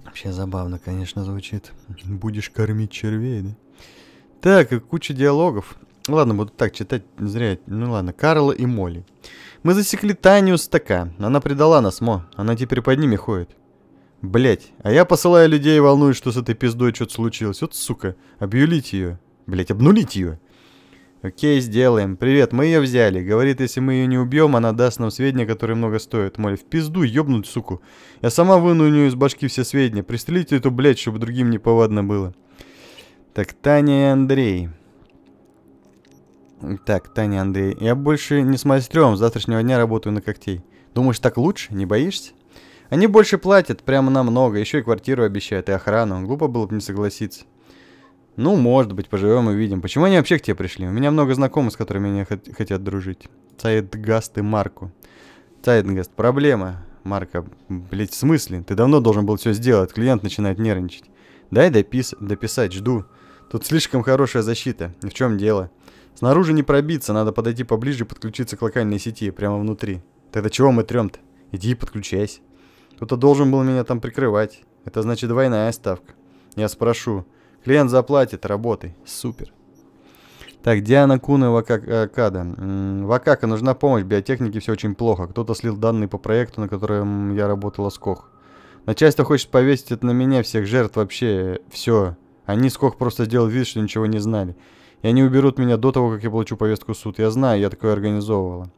Вообще забавно, конечно, звучит. Будешь кормить червей, да? Так, и куча диалогов. Ладно, буду так читать, зря. Ну ладно, Карла и Молли. Мы засекли Таню Стака. Она предала нас, Мо. Она теперь под ними ходит. Блять, а я посылаю людей, и волнуюсь, что с этой пиздой что-то случилось. Вот сука, объюлить ее. Блять, обнулить ее. Окей, сделаем. Привет, мы ее взяли. Говорит, если мы ее не убьем, она даст нам сведения, которые много стоят. Молли, в пизду ёбнуть, суку. Я сама выну у нее из башки все сведения. Пристрелите эту, блядь, чтобы другим не повадно было. Так, Таня и Андрей. Так, Таня и Андрей. Я больше не с мастером. С завтрашнего дня работаю на когтей. Думаешь, так лучше? Не боишься? Они больше платят, прямо намного, еще и квартиру обещают, и охрану. Глупо было бы не согласиться. Ну, может быть, поживем и увидим. Почему они вообще к тебе пришли? У меня много знакомых, с которыми они хот хотят дружить. Цайдгаст и Марку. Цайдгаст, проблема. Марка, блять, в смысле? Ты давно должен был все сделать, клиент начинает нервничать. Дай допис дописать, жду. Тут слишком хорошая защита. В чем дело? Снаружи не пробиться, надо подойти поближе и подключиться к локальной сети, прямо внутри. Тогда чего мы трем-то? Иди подключайся. Кто-то должен был меня там прикрывать. Это значит двойная ставка. Я спрошу. Клиент заплатит, работай. Супер. Так, Диана Куна Вакакада. Э, Вакака, нужна помощь, биотехнике все очень плохо. Кто-то слил данные по проекту, на котором я работала с Кох. Начальство хочет повесить это на меня, всех жертв вообще, все. Они с Кох просто сделали вид, что ничего не знали. И они уберут меня до того, как я получу повестку в суд. Я знаю, я такое организовывала.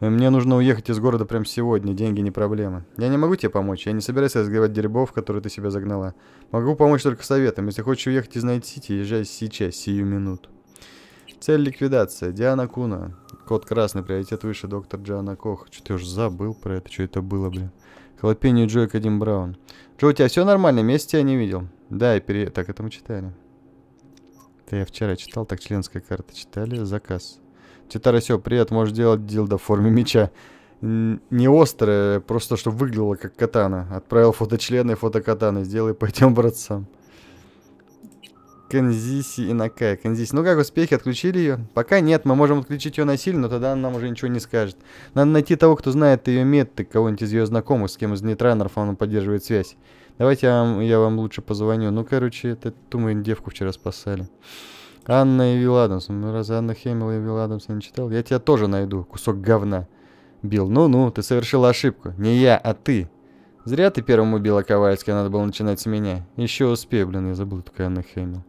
Мне нужно уехать из города прямо сегодня, деньги не проблема. Я не могу тебе помочь, я не собираюсь разгребать дерьмо, в которое ты себя загнала. Могу помочь только советом. Если хочешь уехать из Найт-Сити, езжай сейчас, сию минуту. Цель ликвидация. Диана Куна. Код красный, приоритет выше, доктор Джоанна Кох. Что-то я уже забыл про это, что это было, блин. Халапеньо Джой Кадим Браун. Джо, у тебя все нормально? Месяц я не видел. Да, и пере... Так, это мы читали. Да я вчера читал, так членская карта читали, заказ. Титарасё, привет, можешь делать дилдо в форме меча. Не острое, просто чтобы выглядело как катана. Отправил фоточлена и фотокатаны. Сделай, пойдем, братцам. Канзиси и Накая. Канзиси. Ну как, успехи? Отключили ее? Пока нет, мы можем отключить ее насильно, но тогда она нам уже ничего не скажет. Надо найти того, кто знает ее метод, кого-нибудь из ее знакомых, с кем из нетранеров она поддерживает связь. Давайте я вам, я вам лучше позвоню. Ну, короче, это ту мою девку вчера спасали. Анна и Вилл Адамс. Ну, раз Анна Хэмилл и Вилл Адамс я не читал? Я тебя тоже найду, кусок говна. Бил, ну-ну, ты совершил ошибку. Не я, а ты. Зря ты первым убила Ковальска, надо было начинать с меня. Еще успею, блин, я забыл такая Анна Хэмилл.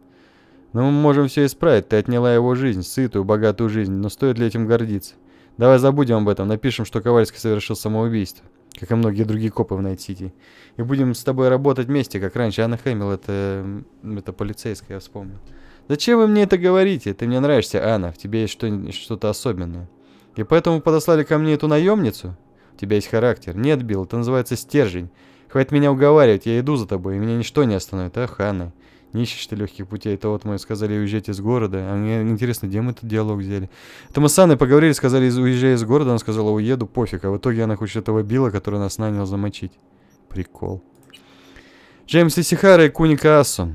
Но ну, мы можем все исправить. Ты отняла его жизнь, сытую, богатую жизнь, но стоит ли этим гордиться? Давай забудем об этом, напишем, что Ковальский совершил самоубийство, как и многие другие копы в Найт-Сити. И будем с тобой работать вместе, как раньше. Анна Хэмилл, это... это полицейская, я вспомнил. «Зачем вы мне это говорите? Ты мне нравишься, Анна. В тебе есть что- что-то особенное. И поэтому подослали ко мне эту наемницу? У тебя есть характер. Нет, Билл, это называется стержень. Хватит меня уговаривать, я иду за тобой, и меня ничто не остановит. Ах, Анна, не ищешь ты легких путей. Это вот мы сказали уезжать из города. А мне интересно, где мы этот диалог взяли? Это мы с Анной поговорили, сказали, уезжай из города. Она сказала, уеду, пофиг. А в итоге она хочет этого Билла, который нас нанял замочить. Прикол. Джеймс Исихара и Куника Асу.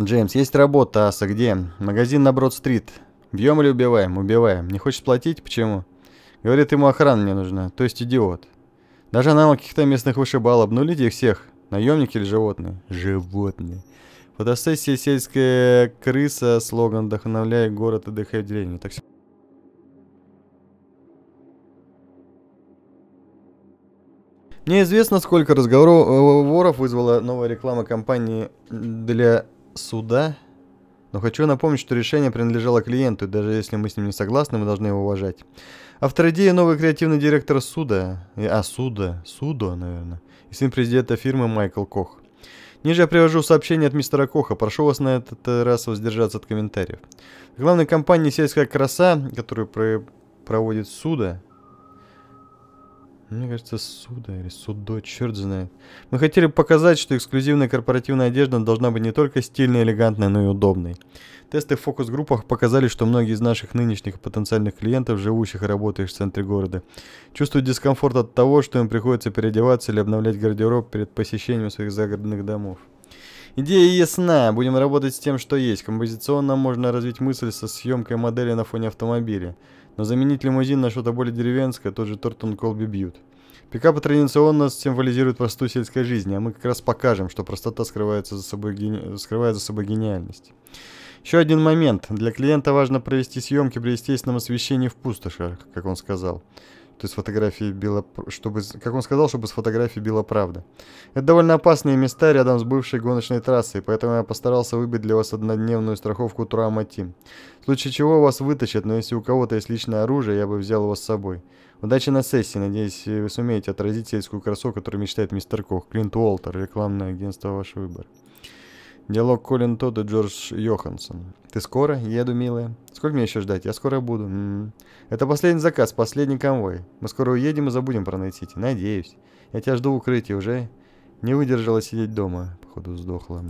Джеймс, есть работа, Аса, где? Магазин на Брод-стрит. Бьем или убиваем? Убиваем. Не хочешь платить? Почему? Говорит, ему охрана мне нужна, то есть идиот. Даже нам каких-то местных вышибал, обнулить их всех. Наемники или животные? Животные. Фотосессия «Сельская крыса», слоган «Вдохновляй город, отдыхай в деревне». Так... Мне известно, сколько разговоров э, воров вызвала новая реклама компании для суда? Но хочу напомнить, что решение принадлежало клиенту, и даже если мы с ним не согласны, мы должны его уважать. Автор идеи – новый креативный директор суда, а суда, судо, наверное, и сын президента фирмы Майкл Кох. Ниже я привожу сообщение от мистера Коха. Прошу вас на этот раз воздержаться от комментариев. В главной компании «Сельская краса», которую проводит суда, мне кажется, суда или судо, черт знает. Мы хотели показать, что эксклюзивная корпоративная одежда должна быть не только стильной, элегантной, но и удобной. Тесты в фокус-группах показали, что многие из наших нынешних потенциальных клиентов, живущих и работающих в центре города, чувствуют дискомфорт от того, что им приходится переодеваться или обновлять гардероб перед посещением своих загородных домов. Идея ясна, будем работать с тем, что есть. Композиционно можно развить мысль со съемкой модели на фоне автомобиля. Но заменить лимузин на что-то более деревенское тот же Тортон Колби Бьют. Пикапы традиционно символизируют простую сельской жизни, а мы как раз покажем, что простота скрывается за собой гени... скрывает за собой гениальность. Еще один момент. Для клиента важно провести съемки при естественном освещении в пустошах, как он сказал. То есть фотографии била... Чтобы, как он сказал, чтобы с фотографии била правда. Это довольно опасные места рядом с бывшей гоночной трассой, поэтому я постарался выбить для вас однодневную страховку Туама Тим. В случае чего вас вытащат, но если у кого-то есть личное оружие, я бы взял его с собой. Удачи на сессии, надеюсь, вы сумеете отразить сельскую красоту, о мечтает мистер Кох. Клинт Уолтер, рекламное агентство «Ваш выбор». Диалог Колин Тодд и Джордж Йоханссон. «Ты скоро? Еду, милая. Сколько мне еще ждать? Я скоро буду. М-м-м. Это последний заказ, последний конвой. Мы скоро уедем и забудем про Найсити. Надеюсь. Я тебя жду в укрытии уже. Не выдержала сидеть дома. Походу, сдохла.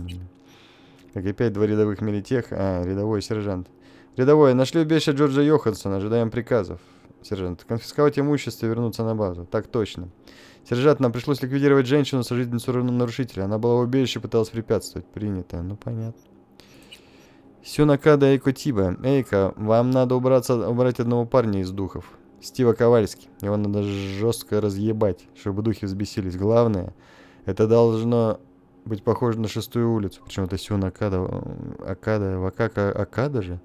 Как м-м». опять два рядовых милитех. А, рядовой сержант. Рядовой, нашли убежище Джорджа Йоханссона. Ожидаем приказов. Сержант. Конфисковать имущество и вернуться на базу. Так точно. Сержант, нам пришлось ликвидировать женщину, сожительницу нарушителя. Она была в убежище, пыталась препятствовать. Принято. Ну, понятно. Сюнакада Эйко Тиба. Эйко, вам надо убраться, убрать одного парня из духов. Стива Ковальский. Его надо жестко разъебать, чтобы духи взбесились. Главное, это должно быть похоже на шестую улицу. Почему-то Сюн Акада... Э, Акада... Вакака... Акада же?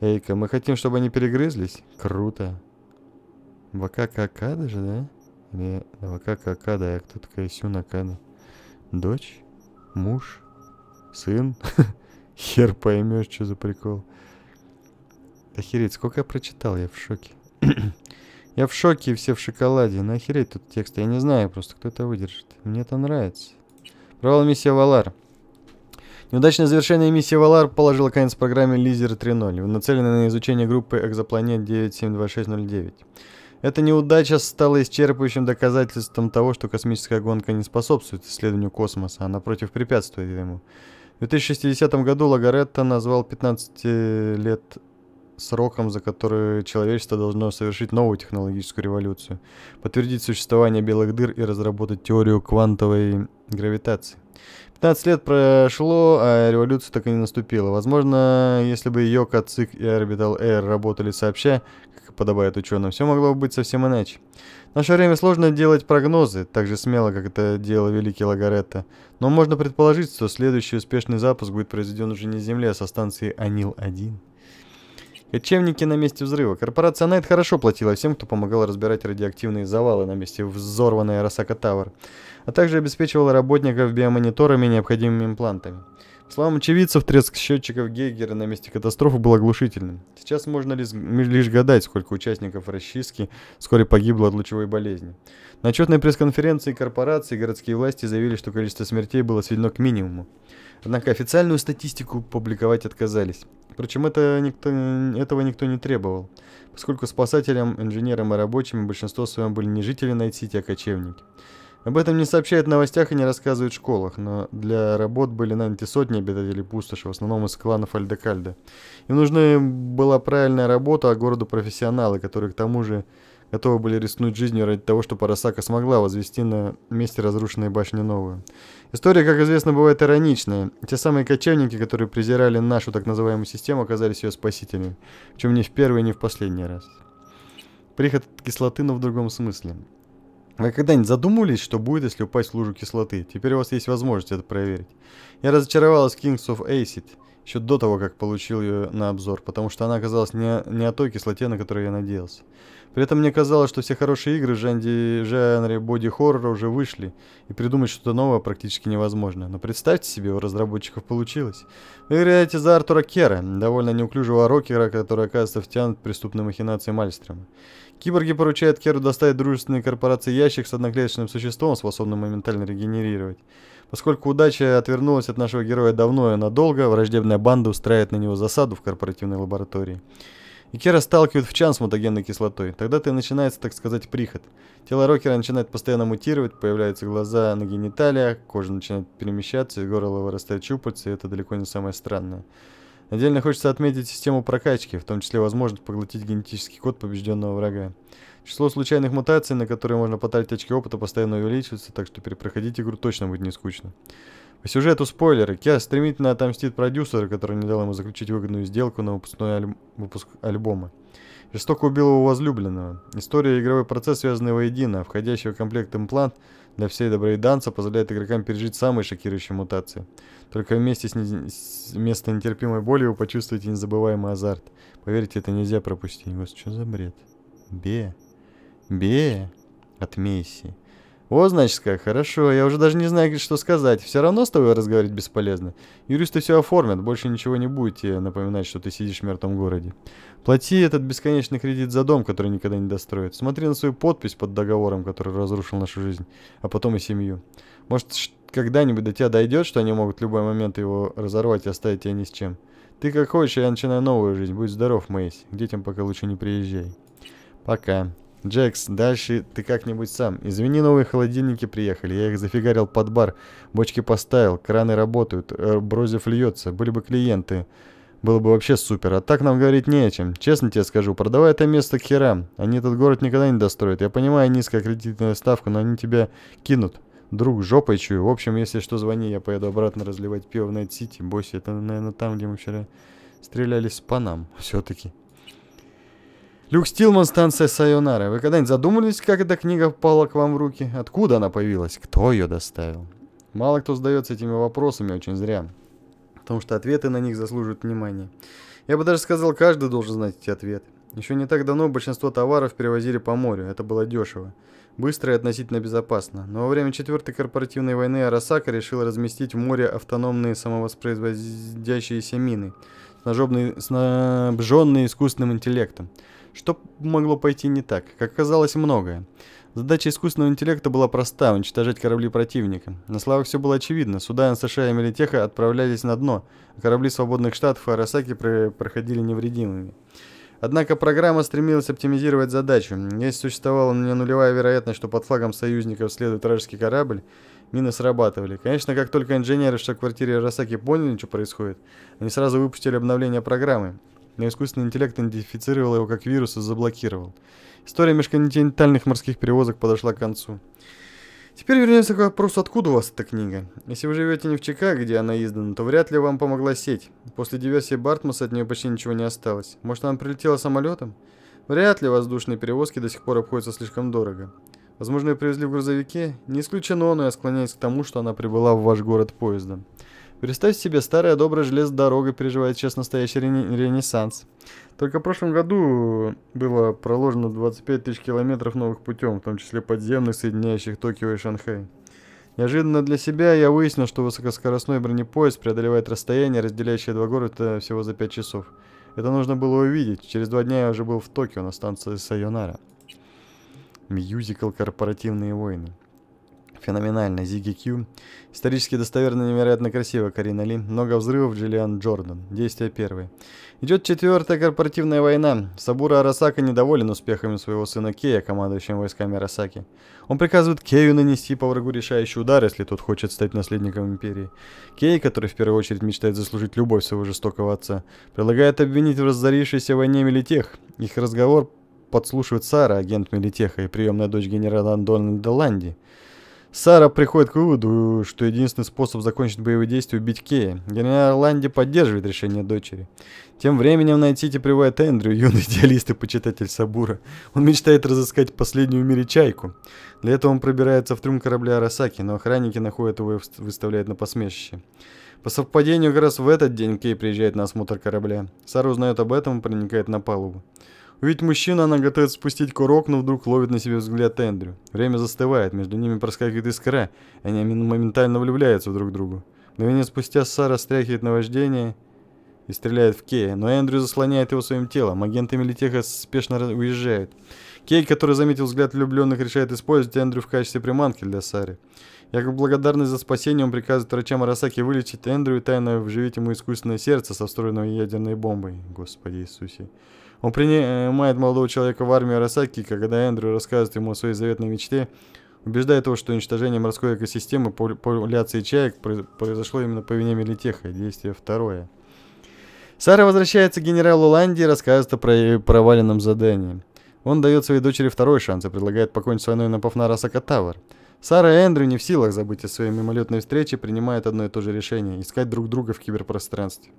Эйка, мы хотим, чтобы они перегрызлись? Круто. Вакакакада же, да? Или Вакакакада, я кто такая Сюнакада? Дочь? Муж? Сын? Хер поймешь, что за прикол. Охереть, сколько я прочитал, я в шоке. я в шоке, все в шоколаде. Ну охереть тут текст, я не знаю просто, кто это выдержит. Мне это нравится. Провал миссия Валар. Неудачное завершение миссии Валар положило конец программе Лизер 3.0, нацеленной на изучение группы экзопланет 972609. Эта неудача стала исчерпывающим доказательством того, что космическая гонка не способствует исследованию космоса, а напротив препятствует ему. В 2060 году Лагаретто назвал 15 э, лет сроком, за который человечество должно совершить новую технологическую революцию, подтвердить существование белых дыр и разработать теорию квантовой гравитации. 15 лет прошло, а революция так и не наступила. Возможно, если бы Йока, Цик и Orbital Air работали сообща, подобает ученым, все могло бы быть совсем иначе. В наше время сложно делать прогнозы, так же смело, как это делал великий Лагаретто, но можно предположить, что следующий успешный запуск будет произведен уже не с Земли, а со станции Анил-1. Кочевники на месте взрыва. Корпорация Найт хорошо платила всем, кто помогал разбирать радиоактивные завалы на месте взорванной Росака Тавр, а также обеспечивала работников биомониторами и необходимыми имплантами. Словам очевидцев, треск счетчиков Гейгера на месте катастрофы был оглушительным. Сейчас можно лишь, лишь гадать, сколько участников расчистки вскоре погибло от лучевой болезни. На отчетной пресс-конференции корпорации городские власти заявили, что количество смертей было сведено к минимуму. Однако официальную статистику публиковать отказались. причем это никто, этого никто не требовал, поскольку спасателям, инженерам и рабочим большинство своем были не жители Найт-Сити, а кочевники. Об этом не сообщают в новостях и не рассказывают в школах, но для работ были наняты сотни обитателей пустоши, в основном из кланов Альдекальда. Им нужна была правильная работа, а городу профессионалы, которые к тому же готовы были рискнуть жизнью ради того, чтобы Парасака смогла возвести на месте разрушенной башни новую. История, как известно, бывает ироничная. Те самые кочевники, которые презирали нашу так называемую систему, оказались ее спасителями, причем не в первый не в последний раз. Приход кислоты, но в другом смысле. Вы когда-нибудь задумывались, что будет, если упасть в лужу кислоты? Теперь у вас есть возможность это проверить. Я разочаровалась в Kings of Acid еще до того, как получил ее на обзор, потому что она оказалась не, не о той кислоте, на которую я надеялся. При этом мне казалось, что все хорошие игры в жанре, боди-хоррора уже вышли, и придумать что-то новое практически невозможно. Но представьте себе, у разработчиков получилось. Вы играете за Артура Кера, довольно неуклюжего рокера, который оказывается втянут в преступные махинации Мальстрема. Киборги поручают Керу доставить дружественной корпорации ящик с одноклеточным существом, способным моментально регенерировать. Поскольку удача отвернулась от нашего героя давно и надолго, враждебная банда устраивает на него засаду в корпоративной лаборатории. И Кера сталкивает в чан с мутагенной кислотой. Тогда-то и начинается, так сказать, приход. Тело Рокера начинает постоянно мутировать, появляются глаза на гениталиях, кожа начинает перемещаться, из горла вырастает щупальца, и это далеко не самое странное. Отдельно хочется отметить систему прокачки, в том числе возможность поглотить генетический код побежденного врага. Число случайных мутаций, на которые можно потратить очки опыта, постоянно увеличивается, так что перепроходить игру точно будет не скучно. По сюжету спойлеры. Киа стремительно отомстит продюсеру, который не дал ему заключить выгодную сделку на выпускной аль... выпуск альбома. Жестоко убил его возлюбленного. История и игровой процесс связаны воедино. Входящий в комплект имплант – для всей доброй данца позволяет игрокам пережить самые шокирующие мутации. Только вместе с, не... с вместо нетерпимой боли вы почувствуете незабываемый азарт. Поверьте, это нельзя пропустить. Вот что за бред? Бе. Бе. От Месси. «О, значит как, хорошо, я уже даже не знаю, что сказать. Все равно с тобой разговаривать бесполезно. Юристы все оформят, больше ничего не будет тебе напоминать, что ты сидишь в мертвом городе. Плати этот бесконечный кредит за дом, который никогда не достроит. Смотри на свою подпись под договором, который разрушил нашу жизнь, а потом и семью. Может, когда-нибудь до тебя дойдет, что они могут в любой момент его разорвать и оставить тебя ни с чем. Ты как хочешь, а я начинаю новую жизнь. Будь здоров, Мэйс. К детям пока лучше не приезжай. Пока. Джекс, дальше ты как-нибудь сам. Извини, новые холодильники приехали. Я их зафигарил под бар. Бочки поставил, краны работают, э, льется. Были бы клиенты. Было бы вообще супер. А так нам говорить не о чем. Честно тебе скажу, продавай это место к херам. Они этот город никогда не достроят. Я понимаю низкая кредитная ставка, но они тебя кинут. Друг, жопой чую. В общем, если что, звони, я поеду обратно разливать пиво в Найт-Сити. Бойся, это, наверное, там, где мы вчера стрелялись по нам. Все-таки. Люк Стилман, станция Сайонара. Вы когда-нибудь задумывались, как эта книга попала к вам в руки? Откуда она появилась? Кто ее доставил? Мало кто задается этими вопросами, очень зря. Потому что ответы на них заслуживают внимания. Я бы даже сказал, каждый должен знать эти ответы. Еще не так давно большинство товаров перевозили по морю, это было дешево. Быстро и относительно безопасно. Но во время четвертой корпоративной войны Арасака решил разместить в море автономные самовоспроизводящиеся мины, снабженные искусственным интеллектом – что могло пойти не так? Как оказалось, многое. Задача искусственного интеллекта была проста – уничтожать корабли противника. На словах все было очевидно. Суда США и Мелитеха отправлялись на дно, а корабли свободных штатов и Арасаки проходили невредимыми. Однако программа стремилась оптимизировать задачу. Если существовала не нулевая вероятность, что под флагом союзников следует вражеский корабль, мины срабатывали. Конечно, как только инженеры в штаб-квартире Арасаки поняли, что происходит, они сразу выпустили обновление программы но искусственный интеллект идентифицировал его как вирус и заблокировал. История межконтинентальных морских перевозок подошла к концу. Теперь вернемся к вопросу, откуда у вас эта книга. Если вы живете не в Чикаго, где она издана, то вряд ли вам помогла сеть. После диверсии Бартмуса от нее почти ничего не осталось. Может, она прилетела самолетом? Вряд ли воздушные перевозки до сих пор обходятся слишком дорого. Возможно, ее привезли в грузовике? Не исключено, но я склоняюсь к тому, что она прибыла в ваш город поездом. Представь себе, старая добрая железная дорога переживает сейчас настоящий рени- ренессанс. Только в прошлом году было проложено 25 тысяч километров новых путем, в том числе подземных, соединяющих Токио и Шанхай. Неожиданно для себя я выяснил, что высокоскоростной бронепоезд преодолевает расстояние, разделяющее два города всего за 5 часов. Это нужно было увидеть. Через два дня я уже был в Токио на станции Сайонара. Мюзикл «Корпоративные войны» феноменально, Зиги Кью. Исторически достоверно, невероятно красиво, Карина Ли. Много взрывов, Джиллиан Джордан. Действие первое. Идет четвертая корпоративная война. Сабура Арасака недоволен успехами своего сына Кея, командующим войсками Арасаки. Он приказывает Кею нанести по врагу решающий удар, если тот хочет стать наследником империи. Кей, который в первую очередь мечтает заслужить любовь своего жестокого отца, предлагает обвинить в разорившейся войне Мелитех. Их разговор подслушивает Сара, агент Мелитеха и приемная дочь генерала Дональда Ланди – Сара приходит к выводу, что единственный способ закончить боевые действия – убить Кея. Генерал Ланди поддерживает решение дочери. Тем временем на Найтити приводит Эндрю, юный идеалист и почитатель Сабура. Он мечтает разыскать последнюю в мире чайку. Для этого он пробирается в трюм корабля Арасаки, но охранники находят его и выставляют на посмешище. По совпадению, как раз в этот день Кей приезжает на осмотр корабля. Сара узнает об этом и проникает на палубу. Ведь мужчина, она готовится спустить курок, но вдруг ловит на себе взгляд Эндрю. Время застывает, между ними проскакивает искра, они моментально влюбляются друг в друга. Мгновение спустя Сара стряхивает наваждение и стреляет в Кея, но Эндрю заслоняет его своим телом. Агенты Милитеха спешно уезжают. Кей, который заметил взгляд влюбленных, решает использовать Эндрю в качестве приманки для Сары. Якобы благодарность за спасение он приказывает врачам Арасаки вылечить Эндрю и тайно вживить ему искусственное сердце со встроенной ядерной бомбой. Господи Иисусе. Он принимает молодого человека в армию Арасаки, когда Эндрю рассказывает ему о своей заветной мечте, убеждая того, что уничтожение морской экосистемы, популяции чаек произошло именно по вине Мелитеха, действие второе. Сара возвращается к генералу Ланди и рассказывает о проваленном задании. Он дает своей дочери второй шанс и предлагает покончить с войной, напав на Расака Тавр. Сара и Эндрю не в силах забыть о своей мимолетной встрече, принимают одно и то же решение – искать друг друга в киберпространстве.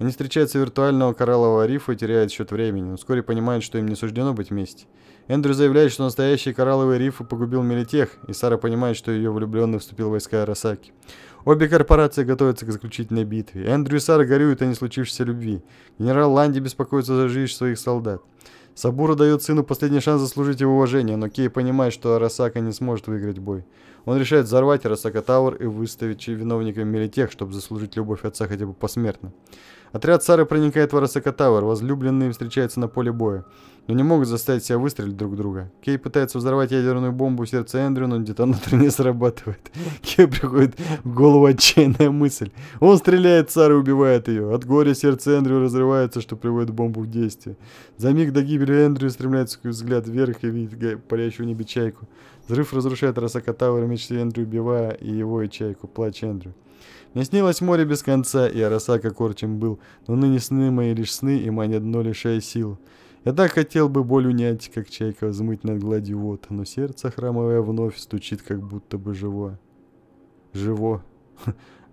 Они встречаются виртуального кораллового рифа и теряют счет времени, но вскоре понимают, что им не суждено быть вместе. Эндрю заявляет, что настоящий коралловый риф погубил Мелитех, и Сара понимает, что ее влюбленный вступил в войска Арасаки. Обе корпорации готовятся к заключительной битве. Эндрю и Сара горюют о неслучившейся любви. Генерал Ланди беспокоится за жизнь своих солдат. Сабура дает сыну последний шанс заслужить его уважение, но Кей понимает, что Арасака не сможет выиграть бой. Он решает взорвать Арасака Тауэр и выставить виновниками Мелитех, чтобы заслужить любовь отца хотя бы посмертно. Отряд Сары проникает в Арасака Тауэр, возлюбленные встречаются на поле боя, но не могут заставить себя выстрелить друг друга. Кей пытается взорвать ядерную бомбу в сердце Эндрю, но детонатор не срабатывает. Кей приходит в голову отчаянная мысль. Он стреляет Сары убивает ее. От горя сердце Эндрю разрывается, что приводит бомбу в действие. За миг до гибели Эндрю стремляется взгляд вверх и видит парящую в небе чайку. Взрыв разрушает Арасака Тауэр мечты Эндрю, убивая и его, и чайку. Плач Эндрю. Мне снилось море без конца, и Арасака корчем был, но ныне сны мои лишь сны, и манят дно лишая сил. Я так хотел бы боль унять, как чайка взмыть над гладью вод, но сердце храмовое вновь стучит, как будто бы живо. Живо.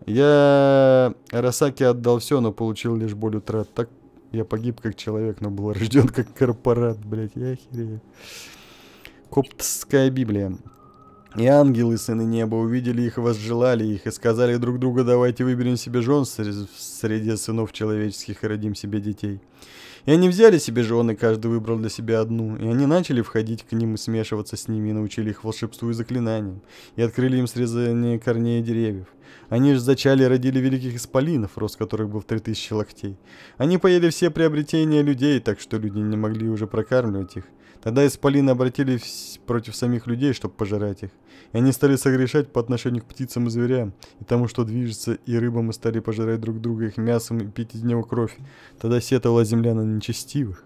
Я Арасаке отдал все, но получил лишь боль утрат. Так я погиб как человек, но был рожден как корпорат, блять, я охерею. Коптская Библия. И ангелы, сыны неба, увидели их и возжелали их, и сказали друг другу, давайте выберем себе жен среди сынов человеческих и родим себе детей. И они взяли себе жены, каждый выбрал для себя одну, и они начали входить к ним и смешиваться с ними, и научили их волшебству и заклинаниям, и открыли им срезание корней и деревьев. Они же зачали и родили великих исполинов, рост которых был в три тысячи локтей. Они поели все приобретения людей, так что люди не могли уже прокармливать их. Тогда исполины обратились против самих людей, чтобы пожирать их. И они стали согрешать по отношению к птицам и зверям, и тому, что движется, и рыбам и стали пожирать друг друга их мясом и пить из него кровь. Тогда сетовала земля на нечестивых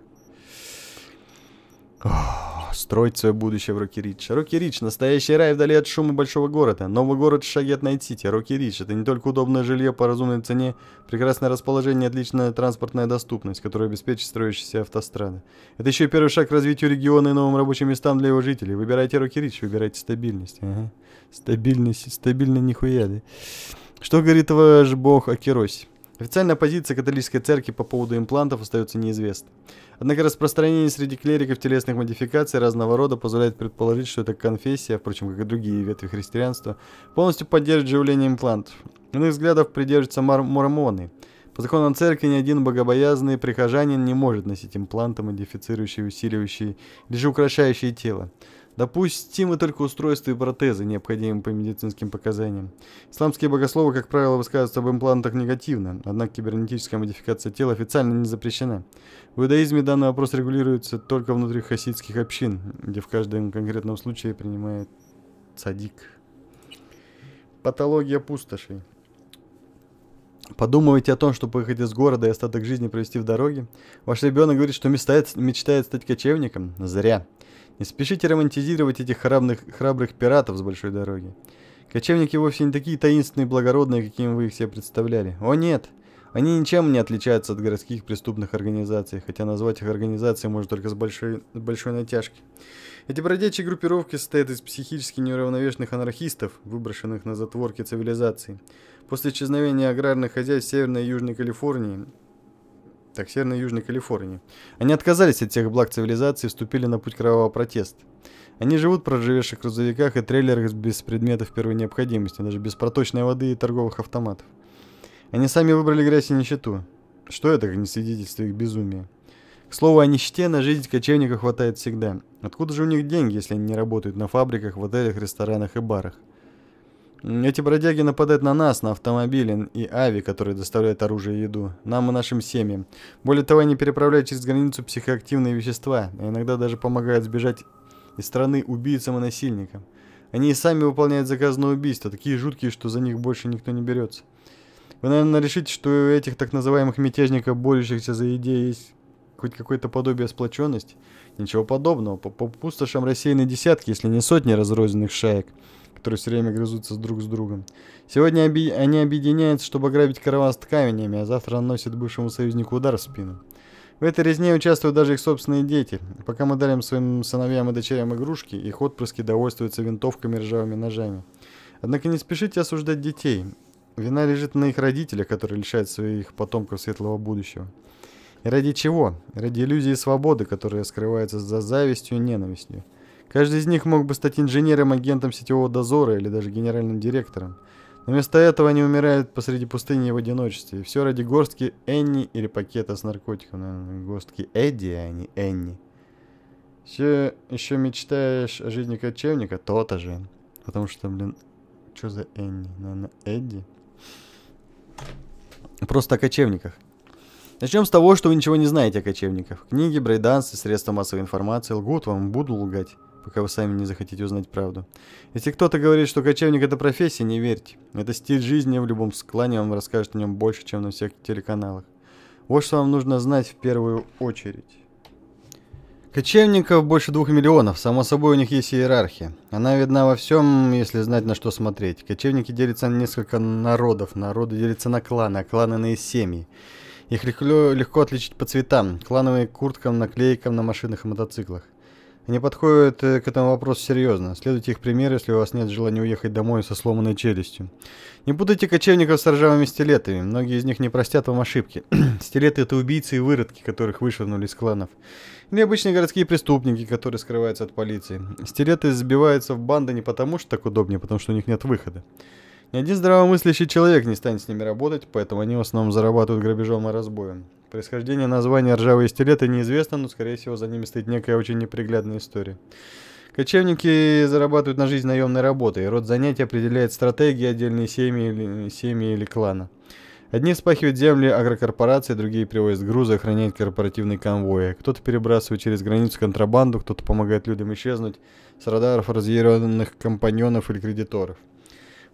строить свое будущее в Рокки Рич. Рокки Рич – настоящий рай вдали от шума большого города. Новый город в шаге от Найт-Сити. Рокки Рич – это не только удобное жилье по разумной цене, прекрасное расположение, отличная транспортная доступность, которая обеспечит строящиеся автострады. Это еще и первый шаг к развитию региона и новым рабочим местам для его жителей. Выбирайте Рокки Рич, выбирайте стабильность. Ага. Стабильность, стабильно нихуя, да? Что говорит ваш бог о Керосе? Официальная позиция католической церкви по поводу имплантов остается неизвестной. Однако распространение среди клириков телесных модификаций разного рода позволяет предположить, что эта конфессия, впрочем, как и другие ветви христианства, полностью поддерживает живление имплантов. Иных взглядов придерживаются мор- мормоны. По законам церкви ни один богобоязный прихожанин не может носить импланты, модифицирующие, усиливающие или же украшающие тело. Допустимы только устройства и протезы, необходимые по медицинским показаниям. Исламские богословы, как правило, высказываются об имплантах негативно, однако кибернетическая модификация тела официально не запрещена. В иудаизме данный вопрос регулируется только внутри хасидских общин, где в каждом конкретном случае принимает садик. Патология пустошей. Подумывайте о том, чтобы выехать из города и остаток жизни провести в дороге. Ваш ребенок говорит, что мечтает, мечтает стать кочевником. Зря. Не спешите романтизировать этих храбных, храбрых пиратов с большой дороги. Кочевники вовсе не такие таинственные и благородные, какими вы их себе представляли. О нет! Они ничем не отличаются от городских преступных организаций, хотя назвать их организацией можно только с большой, с большой натяжки. Эти бродячие группировки состоят из психически неуравновешенных анархистов, выброшенных на затворки цивилизации. После исчезновения аграрных хозяйств Северной и Южной Калифорнии так Северной и Южной Калифорнии. Они отказались от тех благ цивилизации и вступили на путь кровавого протеста. Они живут в проживевших грузовиках и трейлерах без предметов первой необходимости, даже без проточной воды и торговых автоматов. Они сами выбрали грязь и нищету. Что это, как не свидетельство их безумия? К слову о нищете, на жизнь кочевника хватает всегда. Откуда же у них деньги, если они не работают на фабриках, в отелях, ресторанах и барах? Эти бродяги нападают на нас, на автомобили и ави, которые доставляют оружие и еду, нам и нашим семьям. Более того, они переправляют через границу психоактивные вещества, а иногда даже помогают сбежать из страны убийцам и насильникам. Они и сами выполняют заказ на убийство, такие жуткие, что за них больше никто не берется. Вы, наверное, решите, что у этих так называемых мятежников, борющихся за идеи, есть хоть какое-то подобие сплоченности? Ничего подобного. По, по пустошам рассеяны десятки, если не сотни разрозненных шаек которые все время грызутся друг с другом. Сегодня оби они объединяются, чтобы грабить караван с каменями, а завтра наносят бывшему союзнику удар в спину. В этой резне участвуют даже их собственные дети. Пока мы дарим своим сыновьям и дочерям игрушки, их отпрыски довольствуются винтовками и ржавыми ножами. Однако не спешите осуждать детей. Вина лежит на их родителях, которые лишают своих потомков светлого будущего. И ради чего? Ради иллюзии свободы, которая скрывается за завистью и ненавистью. Каждый из них мог бы стать инженером, агентом сетевого дозора или даже генеральным директором. Но вместо этого они умирают посреди пустыни и в одиночестве. И все ради горстки Энни или пакета с наркотиком. Наверное, горстки Эдди, а не Энни. Все еще мечтаешь о жизни кочевника? То-то же. Потому что, блин, что за Энни? Наверное, Эдди? Просто о кочевниках. Начнем с того, что вы ничего не знаете о кочевниках. Книги, и средства массовой информации лгут вам, буду лгать пока вы сами не захотите узнать правду. Если кто-то говорит, что кочевник это профессия, не верьте. Это стиль жизни, в любом склане вам расскажет о нем больше, чем на всех телеканалах. Вот что вам нужно знать в первую очередь. Кочевников больше двух миллионов, само собой у них есть иерархия. Она видна во всем, если знать на что смотреть. Кочевники делятся на несколько народов, народы делятся на кланы, а кланы на семьи. Их легко, легко отличить по цветам, клановые курткам, наклейкам на машинах и мотоциклах. Они подходят э, к этому вопросу серьезно. Следуйте их примеру, если у вас нет желания уехать домой со сломанной челюстью. Не путайте кочевников с ржавыми стилетами. Многие из них не простят вам ошибки. Стилеты – это убийцы и выродки, которых вышвырнули из кланов. Или обычные городские преступники, которые скрываются от полиции. Стилеты сбиваются в банды не потому, что так удобнее, а потому что у них нет выхода. Ни один здравомыслящий человек не станет с ними работать, поэтому они в основном зарабатывают грабежом и разбоем. Происхождение названия «Ржавые стилеты» неизвестно, но, скорее всего, за ними стоит некая очень неприглядная история. Кочевники зарабатывают на жизнь наемной работой, и род занятий определяет стратегии отдельной семьи или, семьи или клана. Одни спахивают земли агрокорпорации, другие привозят грузы, охраняют корпоративные конвои. Кто-то перебрасывает через границу контрабанду, кто-то помогает людям исчезнуть с радаров разъяренных компаньонов или кредиторов.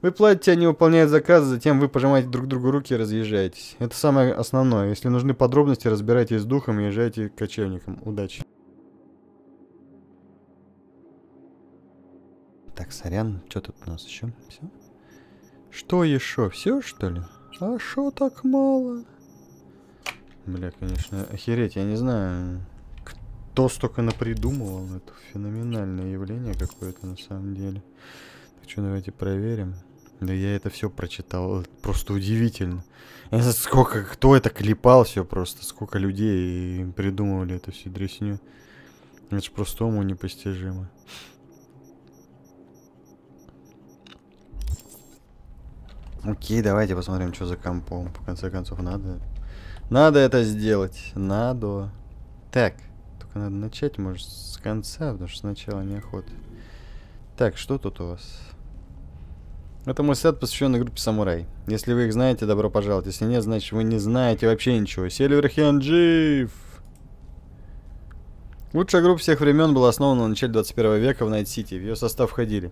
Вы платите, они выполняют заказы, затем вы пожимаете друг другу руки и разъезжаетесь. Это самое основное. Если нужны подробности, разбирайтесь с духом и езжайте к кочевникам. Удачи. Так, сорян, что тут у нас еще? Все? Что еще? Все, что ли? А что так мало? Бля, конечно, охереть, я не знаю, кто столько напридумывал. Это феноменальное явление какое-то на самом деле. Так что, давайте проверим. Да я это все прочитал, просто удивительно. Сколько, кто это клепал все просто, сколько людей придумывали эту всю дресню. Это же просто уму непостижимо. Окей, давайте посмотрим, что за компом. В конце концов, надо... Надо это сделать. Надо. Так. Только надо начать, может, с конца, потому что сначала неохота. Так, что тут у вас? Это мой сет, посвященный группе Самурай. Если вы их знаете, добро пожаловать. Если нет, значит вы не знаете вообще ничего. Сильверхенд жив! Лучшая группа всех времен была основана на начале 21 века в Найт-Сити. В ее состав входили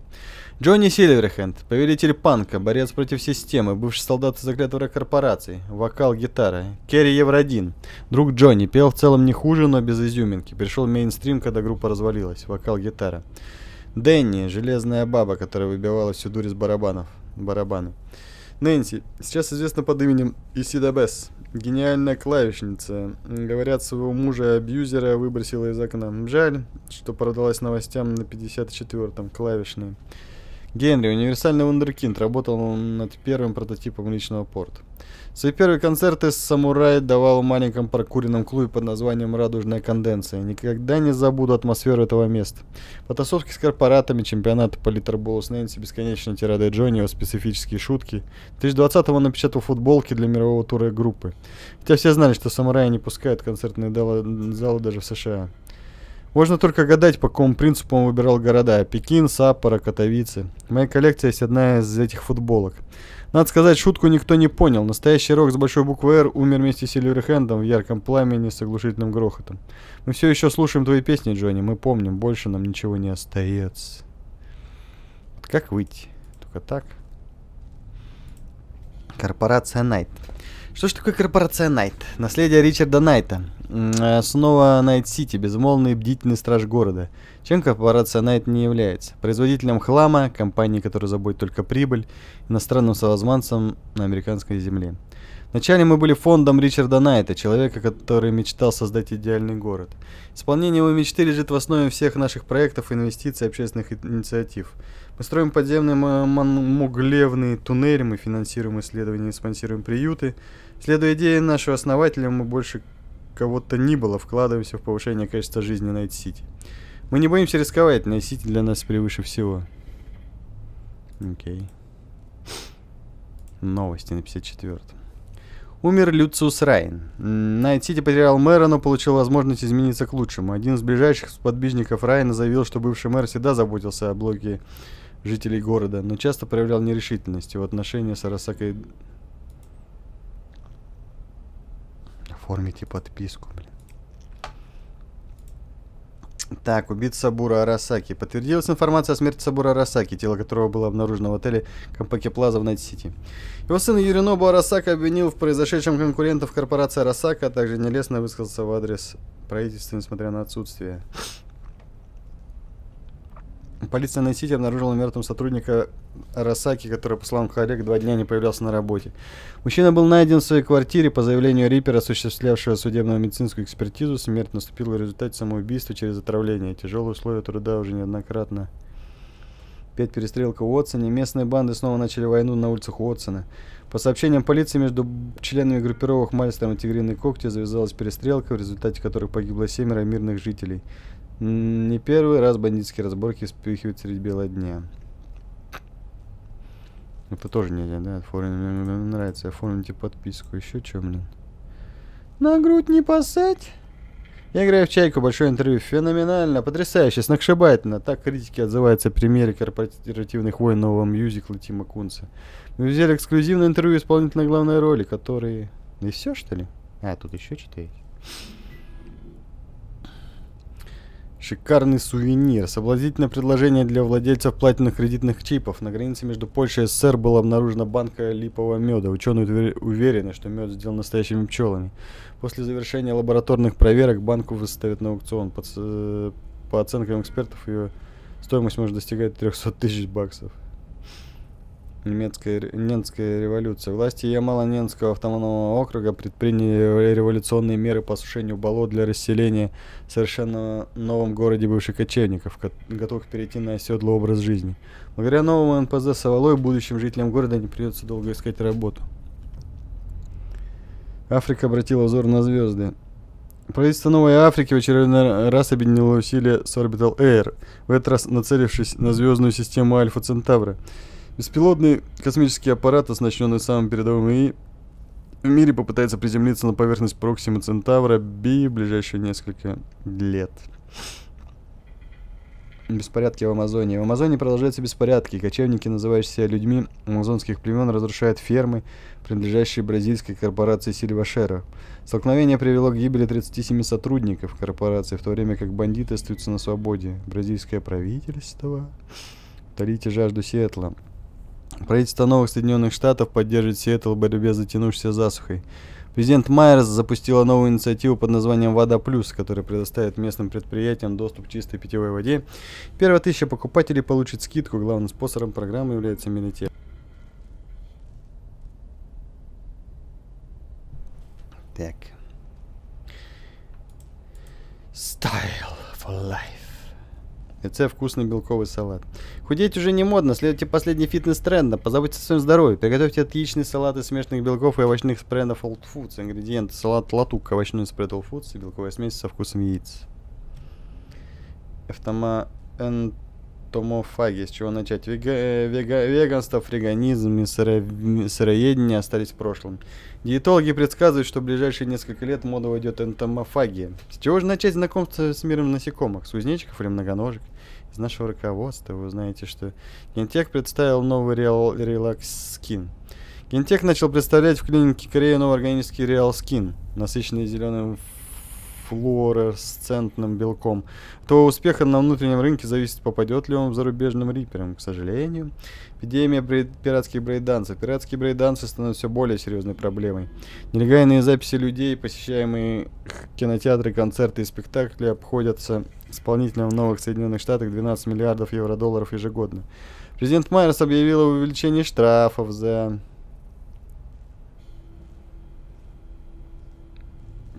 Джонни Сильверхенд, повелитель панка, борец против системы, бывший солдат из заклятого корпорации, вокал, гитара, Керри Евродин. Друг Джонни пел в целом не хуже, но без изюминки. Пришел в мейнстрим, когда группа развалилась, вокал, гитара. Дэнни, железная баба, которая выбивала всю дурь из барабанов. Барабаны. Нэнси, сейчас известна под именем Исида Бесс. Гениальная клавишница. Говорят, своего мужа-абьюзера выбросила из окна. Жаль, что продалась новостям на 54-м клавишной. Генри, универсальный вундеркинд, работал над первым прототипом личного порта. Свои первые концерты «Самурай» давал в маленьком прокуренном клубе под названием «Радужная конденция». Никогда не забуду атмосферу этого места. Потасовки с корпоратами, чемпионаты по литерболу с Нэнси, бесконечные тирады Джонни, его специфические шутки. 2020-го он напечатал футболки для мирового тура группы. Хотя все знали, что Самурай не пускают концертные залы даже в США. Можно только гадать, по какому принципу он выбирал города. Пекин, Саппора, Катовицы. В моей коллекции есть одна из этих футболок. Надо сказать, шутку никто не понял. Настоящий рок с большой буквы «Р» умер вместе с Сильверхендом в ярком пламени с оглушительным грохотом. Мы все еще слушаем твои песни, Джонни. Мы помним, больше нам ничего не остается. Как выйти? Только так. Корпорация Найт. Что ж такое корпорация Найт? Наследие Ричарда Найта. Э, снова Найт-Сити, безмолвный бдительный страж города. Чем корпорация Найт не является? Производителем хлама, компании, которая заботит только прибыль, иностранным совозманцем на американской земле. Вначале мы были фондом Ричарда Найта, человека, который мечтал создать идеальный город. Исполнение его мечты лежит в основе всех наших проектов, инвестиций, общественных инициатив. Мы строим подземные муглевные туннели, мы финансируем исследования и спонсируем приюты – Следуя идее нашего основателя, мы больше кого-то ни было вкладываемся в повышение качества жизни на этой Сити. Мы не боимся рисковать, Найт Сити для нас превыше всего. Окей. Новости на 54 Умер Люциус Райн. Найт-Сити потерял мэра, но получил возможность измениться к лучшему. Один из ближайших подбижников Райна заявил, что бывший мэр всегда заботился о блоке жителей города, но часто проявлял нерешительность в отношении с оформите подписку, блин. Так, убит Сабура Арасаки. Подтвердилась информация о смерти Сабура Арасаки, тело которого было обнаружено в отеле Кампаке Плаза в Найт-Сити. Его сын Юринобу Арасака обвинил в произошедшем конкурентов корпорации Арасака, а также нелестно высказался в адрес правительства, несмотря на отсутствие Полиция Найт-Сити обнаружила мертвым сотрудника Росаки, который, по словам коллег, два дня не появлялся на работе. Мужчина был найден в своей квартире по заявлению Риппера, осуществлявшего судебную медицинскую экспертизу. Смерть наступила в результате самоубийства через отравление. Тяжелые условия труда уже неоднократно. Опять перестрелка в Уотсона. Местные банды снова начали войну на улицах Уотсона. По сообщениям полиции, между членами группировок Мальстром и Тигриной Когти завязалась перестрелка, в результате которой погибло семеро мирных жителей. Не первый раз бандитские разборки вспыхивают средь бела дня. Это тоже нельзя, да? Оформить, мне нравится. Оформите подписку. Еще что, блин? На грудь не посадь. Я играю в «Чайку», большое интервью. Феноменально, потрясающе, сногсшибательно. Так критики отзываются о премьере корпоративных войн нового мюзикла Тима Кунца. Мы взяли эксклюзивное интервью исполнительной главной роли, которые... И все, что ли? А, тут еще что-то есть. Шикарный сувенир. Соблазнительное предложение для владельцев платиновых кредитных чипов. На границе между Польшей и СССР была обнаружена банка липового меда. Ученые уверены, что мед сделан настоящими пчелами. После завершения лабораторных проверок банку выставят на аукцион. По, э, по оценкам экспертов ее стоимость может достигать 300 тысяч баксов немецкая, немецкая революция. Власти Ямало-Ненского автономного округа предприняли революционные меры по сушению болот для расселения в совершенно новом городе бывших кочевников, готовых перейти на оседлый образ жизни. Благодаря новому НПЗ Савалой будущим жителям города не придется долго искать работу. Африка обратила взор на звезды. Правительство Новой Африки в очередной раз объединило усилия с Orbital Air, в этот раз нацелившись на звездную систему Альфа Центавра. Беспилотный космический аппарат, оснащенный самым передовым ИИ, в мире попытается приземлиться на поверхность Проксима Центавра Би в ближайшие несколько лет. Беспорядки в Амазонии. В Амазонии продолжаются беспорядки. Кочевники, называющиеся людьми амазонских племен, разрушают фермы, принадлежащие бразильской корпорации Сильвашера. Столкновение привело к гибели 37 сотрудников корпорации, в то время как бандиты остаются на свободе. Бразильское правительство... Утолите жажду Сиэтла. Правительство новых Соединенных Штатов поддерживает Сиэтл в борьбе с затянувшейся засухой. Президент Майерс запустила новую инициативу под названием «Вода плюс», которая предоставит местным предприятиям доступ к чистой питьевой воде. Первая тысяча покупателей получит скидку. Главным спонсором программы является Минитех. Так. Style for life. Это вкусный белковый салат. Худеть уже не модно, следуйте последний фитнес тренд не позаботьтесь о своем здоровье. Приготовьте отличный салат из смешанных белков и овощных спрендов Old Foods. Ингредиенты салат латук, овощной спред Old Foods и белковая смесь со вкусом яиц. Эфтома... Энтомофагия. С чего начать? Вега... Э, вега... Веганство, фриганизм и сыро... сыроедение остались в прошлом. Диетологи предсказывают, что в ближайшие несколько лет мода войдет энтомофагия. С чего же начать знакомство с миром насекомых? С узнечиков или многоножек? Из нашего руководства вы узнаете, что Гентех представил новый Real Relax Skin. Гентех начал представлять в клинике Кореи новый органический Real Skin, насыщенный зеленым флуоресцентным белком. То успеха на внутреннем рынке зависит, попадет ли он в зарубежным риперам. К сожалению, эпидемия брейд... пиратских брейданцев. Пиратские брейданцы становятся все более серьезной проблемой. Нелегальные записи людей, посещаемые кинотеатры, концерты и спектакли обходятся исполнителям в новых Соединенных Штатах 12 миллиардов евро-долларов ежегодно. Президент Майерс объявил о увеличении штрафов за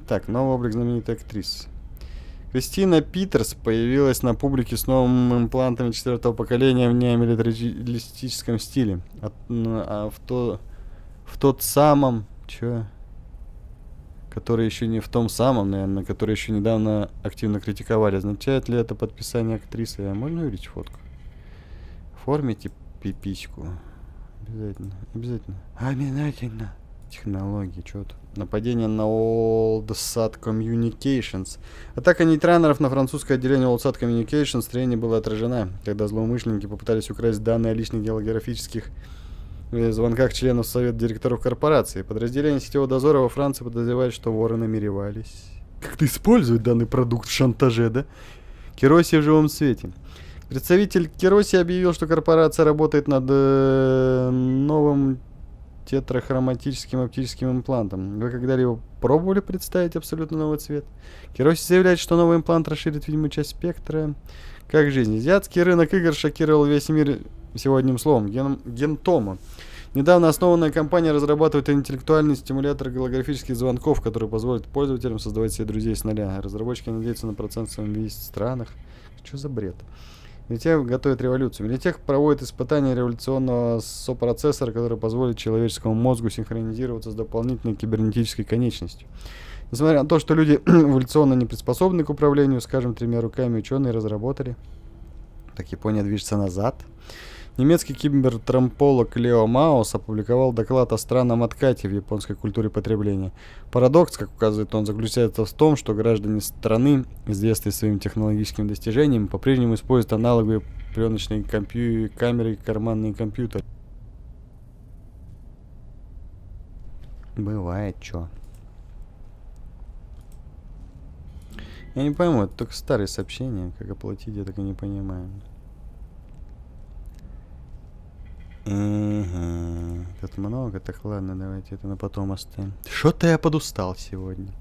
Так, новый облик знаменитой актрисы. Кристина Питерс появилась на публике с новым имплантами четвертого поколения в неомилитаристическом стиле. От, ну, а в, то, в тот самом... Чё? Который еще не в том самом, наверное, который еще недавно активно критиковали. Означает ли это подписание актрисы? А можно увидеть фотку? Оформите пипичку. Обязательно. Обязательно. Обязательно. Технологии, что тут? Нападение на Олдсат Communications. Атака нейтранеров на французское отделение Олдсат Communications в Трене была отражена, когда злоумышленники попытались украсть данные о личных географических э, звонках членов Совета директоров корпорации. Подразделение сетевого дозора во Франции подозревает, что воры намеревались... Как-то использовать данный продукт в шантаже, да? Керосия в живом свете. Представитель Кероси объявил, что корпорация работает над э, новым тетрахроматическим оптическим имплантом. Вы когда-либо пробовали представить абсолютно новый цвет? Кероси заявляет, что новый имплант расширит видимую часть спектра. Как жизнь. Азиатский рынок игр шокировал весь мир всего словом. Ген... Гентома. Недавно основанная компания разрабатывает интеллектуальный стимулятор голографических звонков, который позволит пользователям создавать себе друзей с нуля. Разработчики надеются на процент в странах. Что за бред? Милитех готовят революцию. тех проводят испытания революционного сопроцессора, который позволит человеческому мозгу синхронизироваться с дополнительной кибернетической конечностью. Несмотря на то, что люди эволюционно не приспособлены к управлению, скажем, тремя руками ученые разработали. Так Япония движется назад. Немецкий кибертрамполог Лео Маус опубликовал доклад о странном откате в японской культуре потребления. Парадокс, как указывает он, заключается в том, что граждане страны, известные своим технологическим достижением, по-прежнему используют аналоговые пленочные компью... камеры и карманные компьютеры. Бывает чё. Я не пойму, это только старые сообщения, как оплатить, я так и не понимаю. Ага, тут много, так ладно, давайте это на потом оставим. Что-то я подустал сегодня.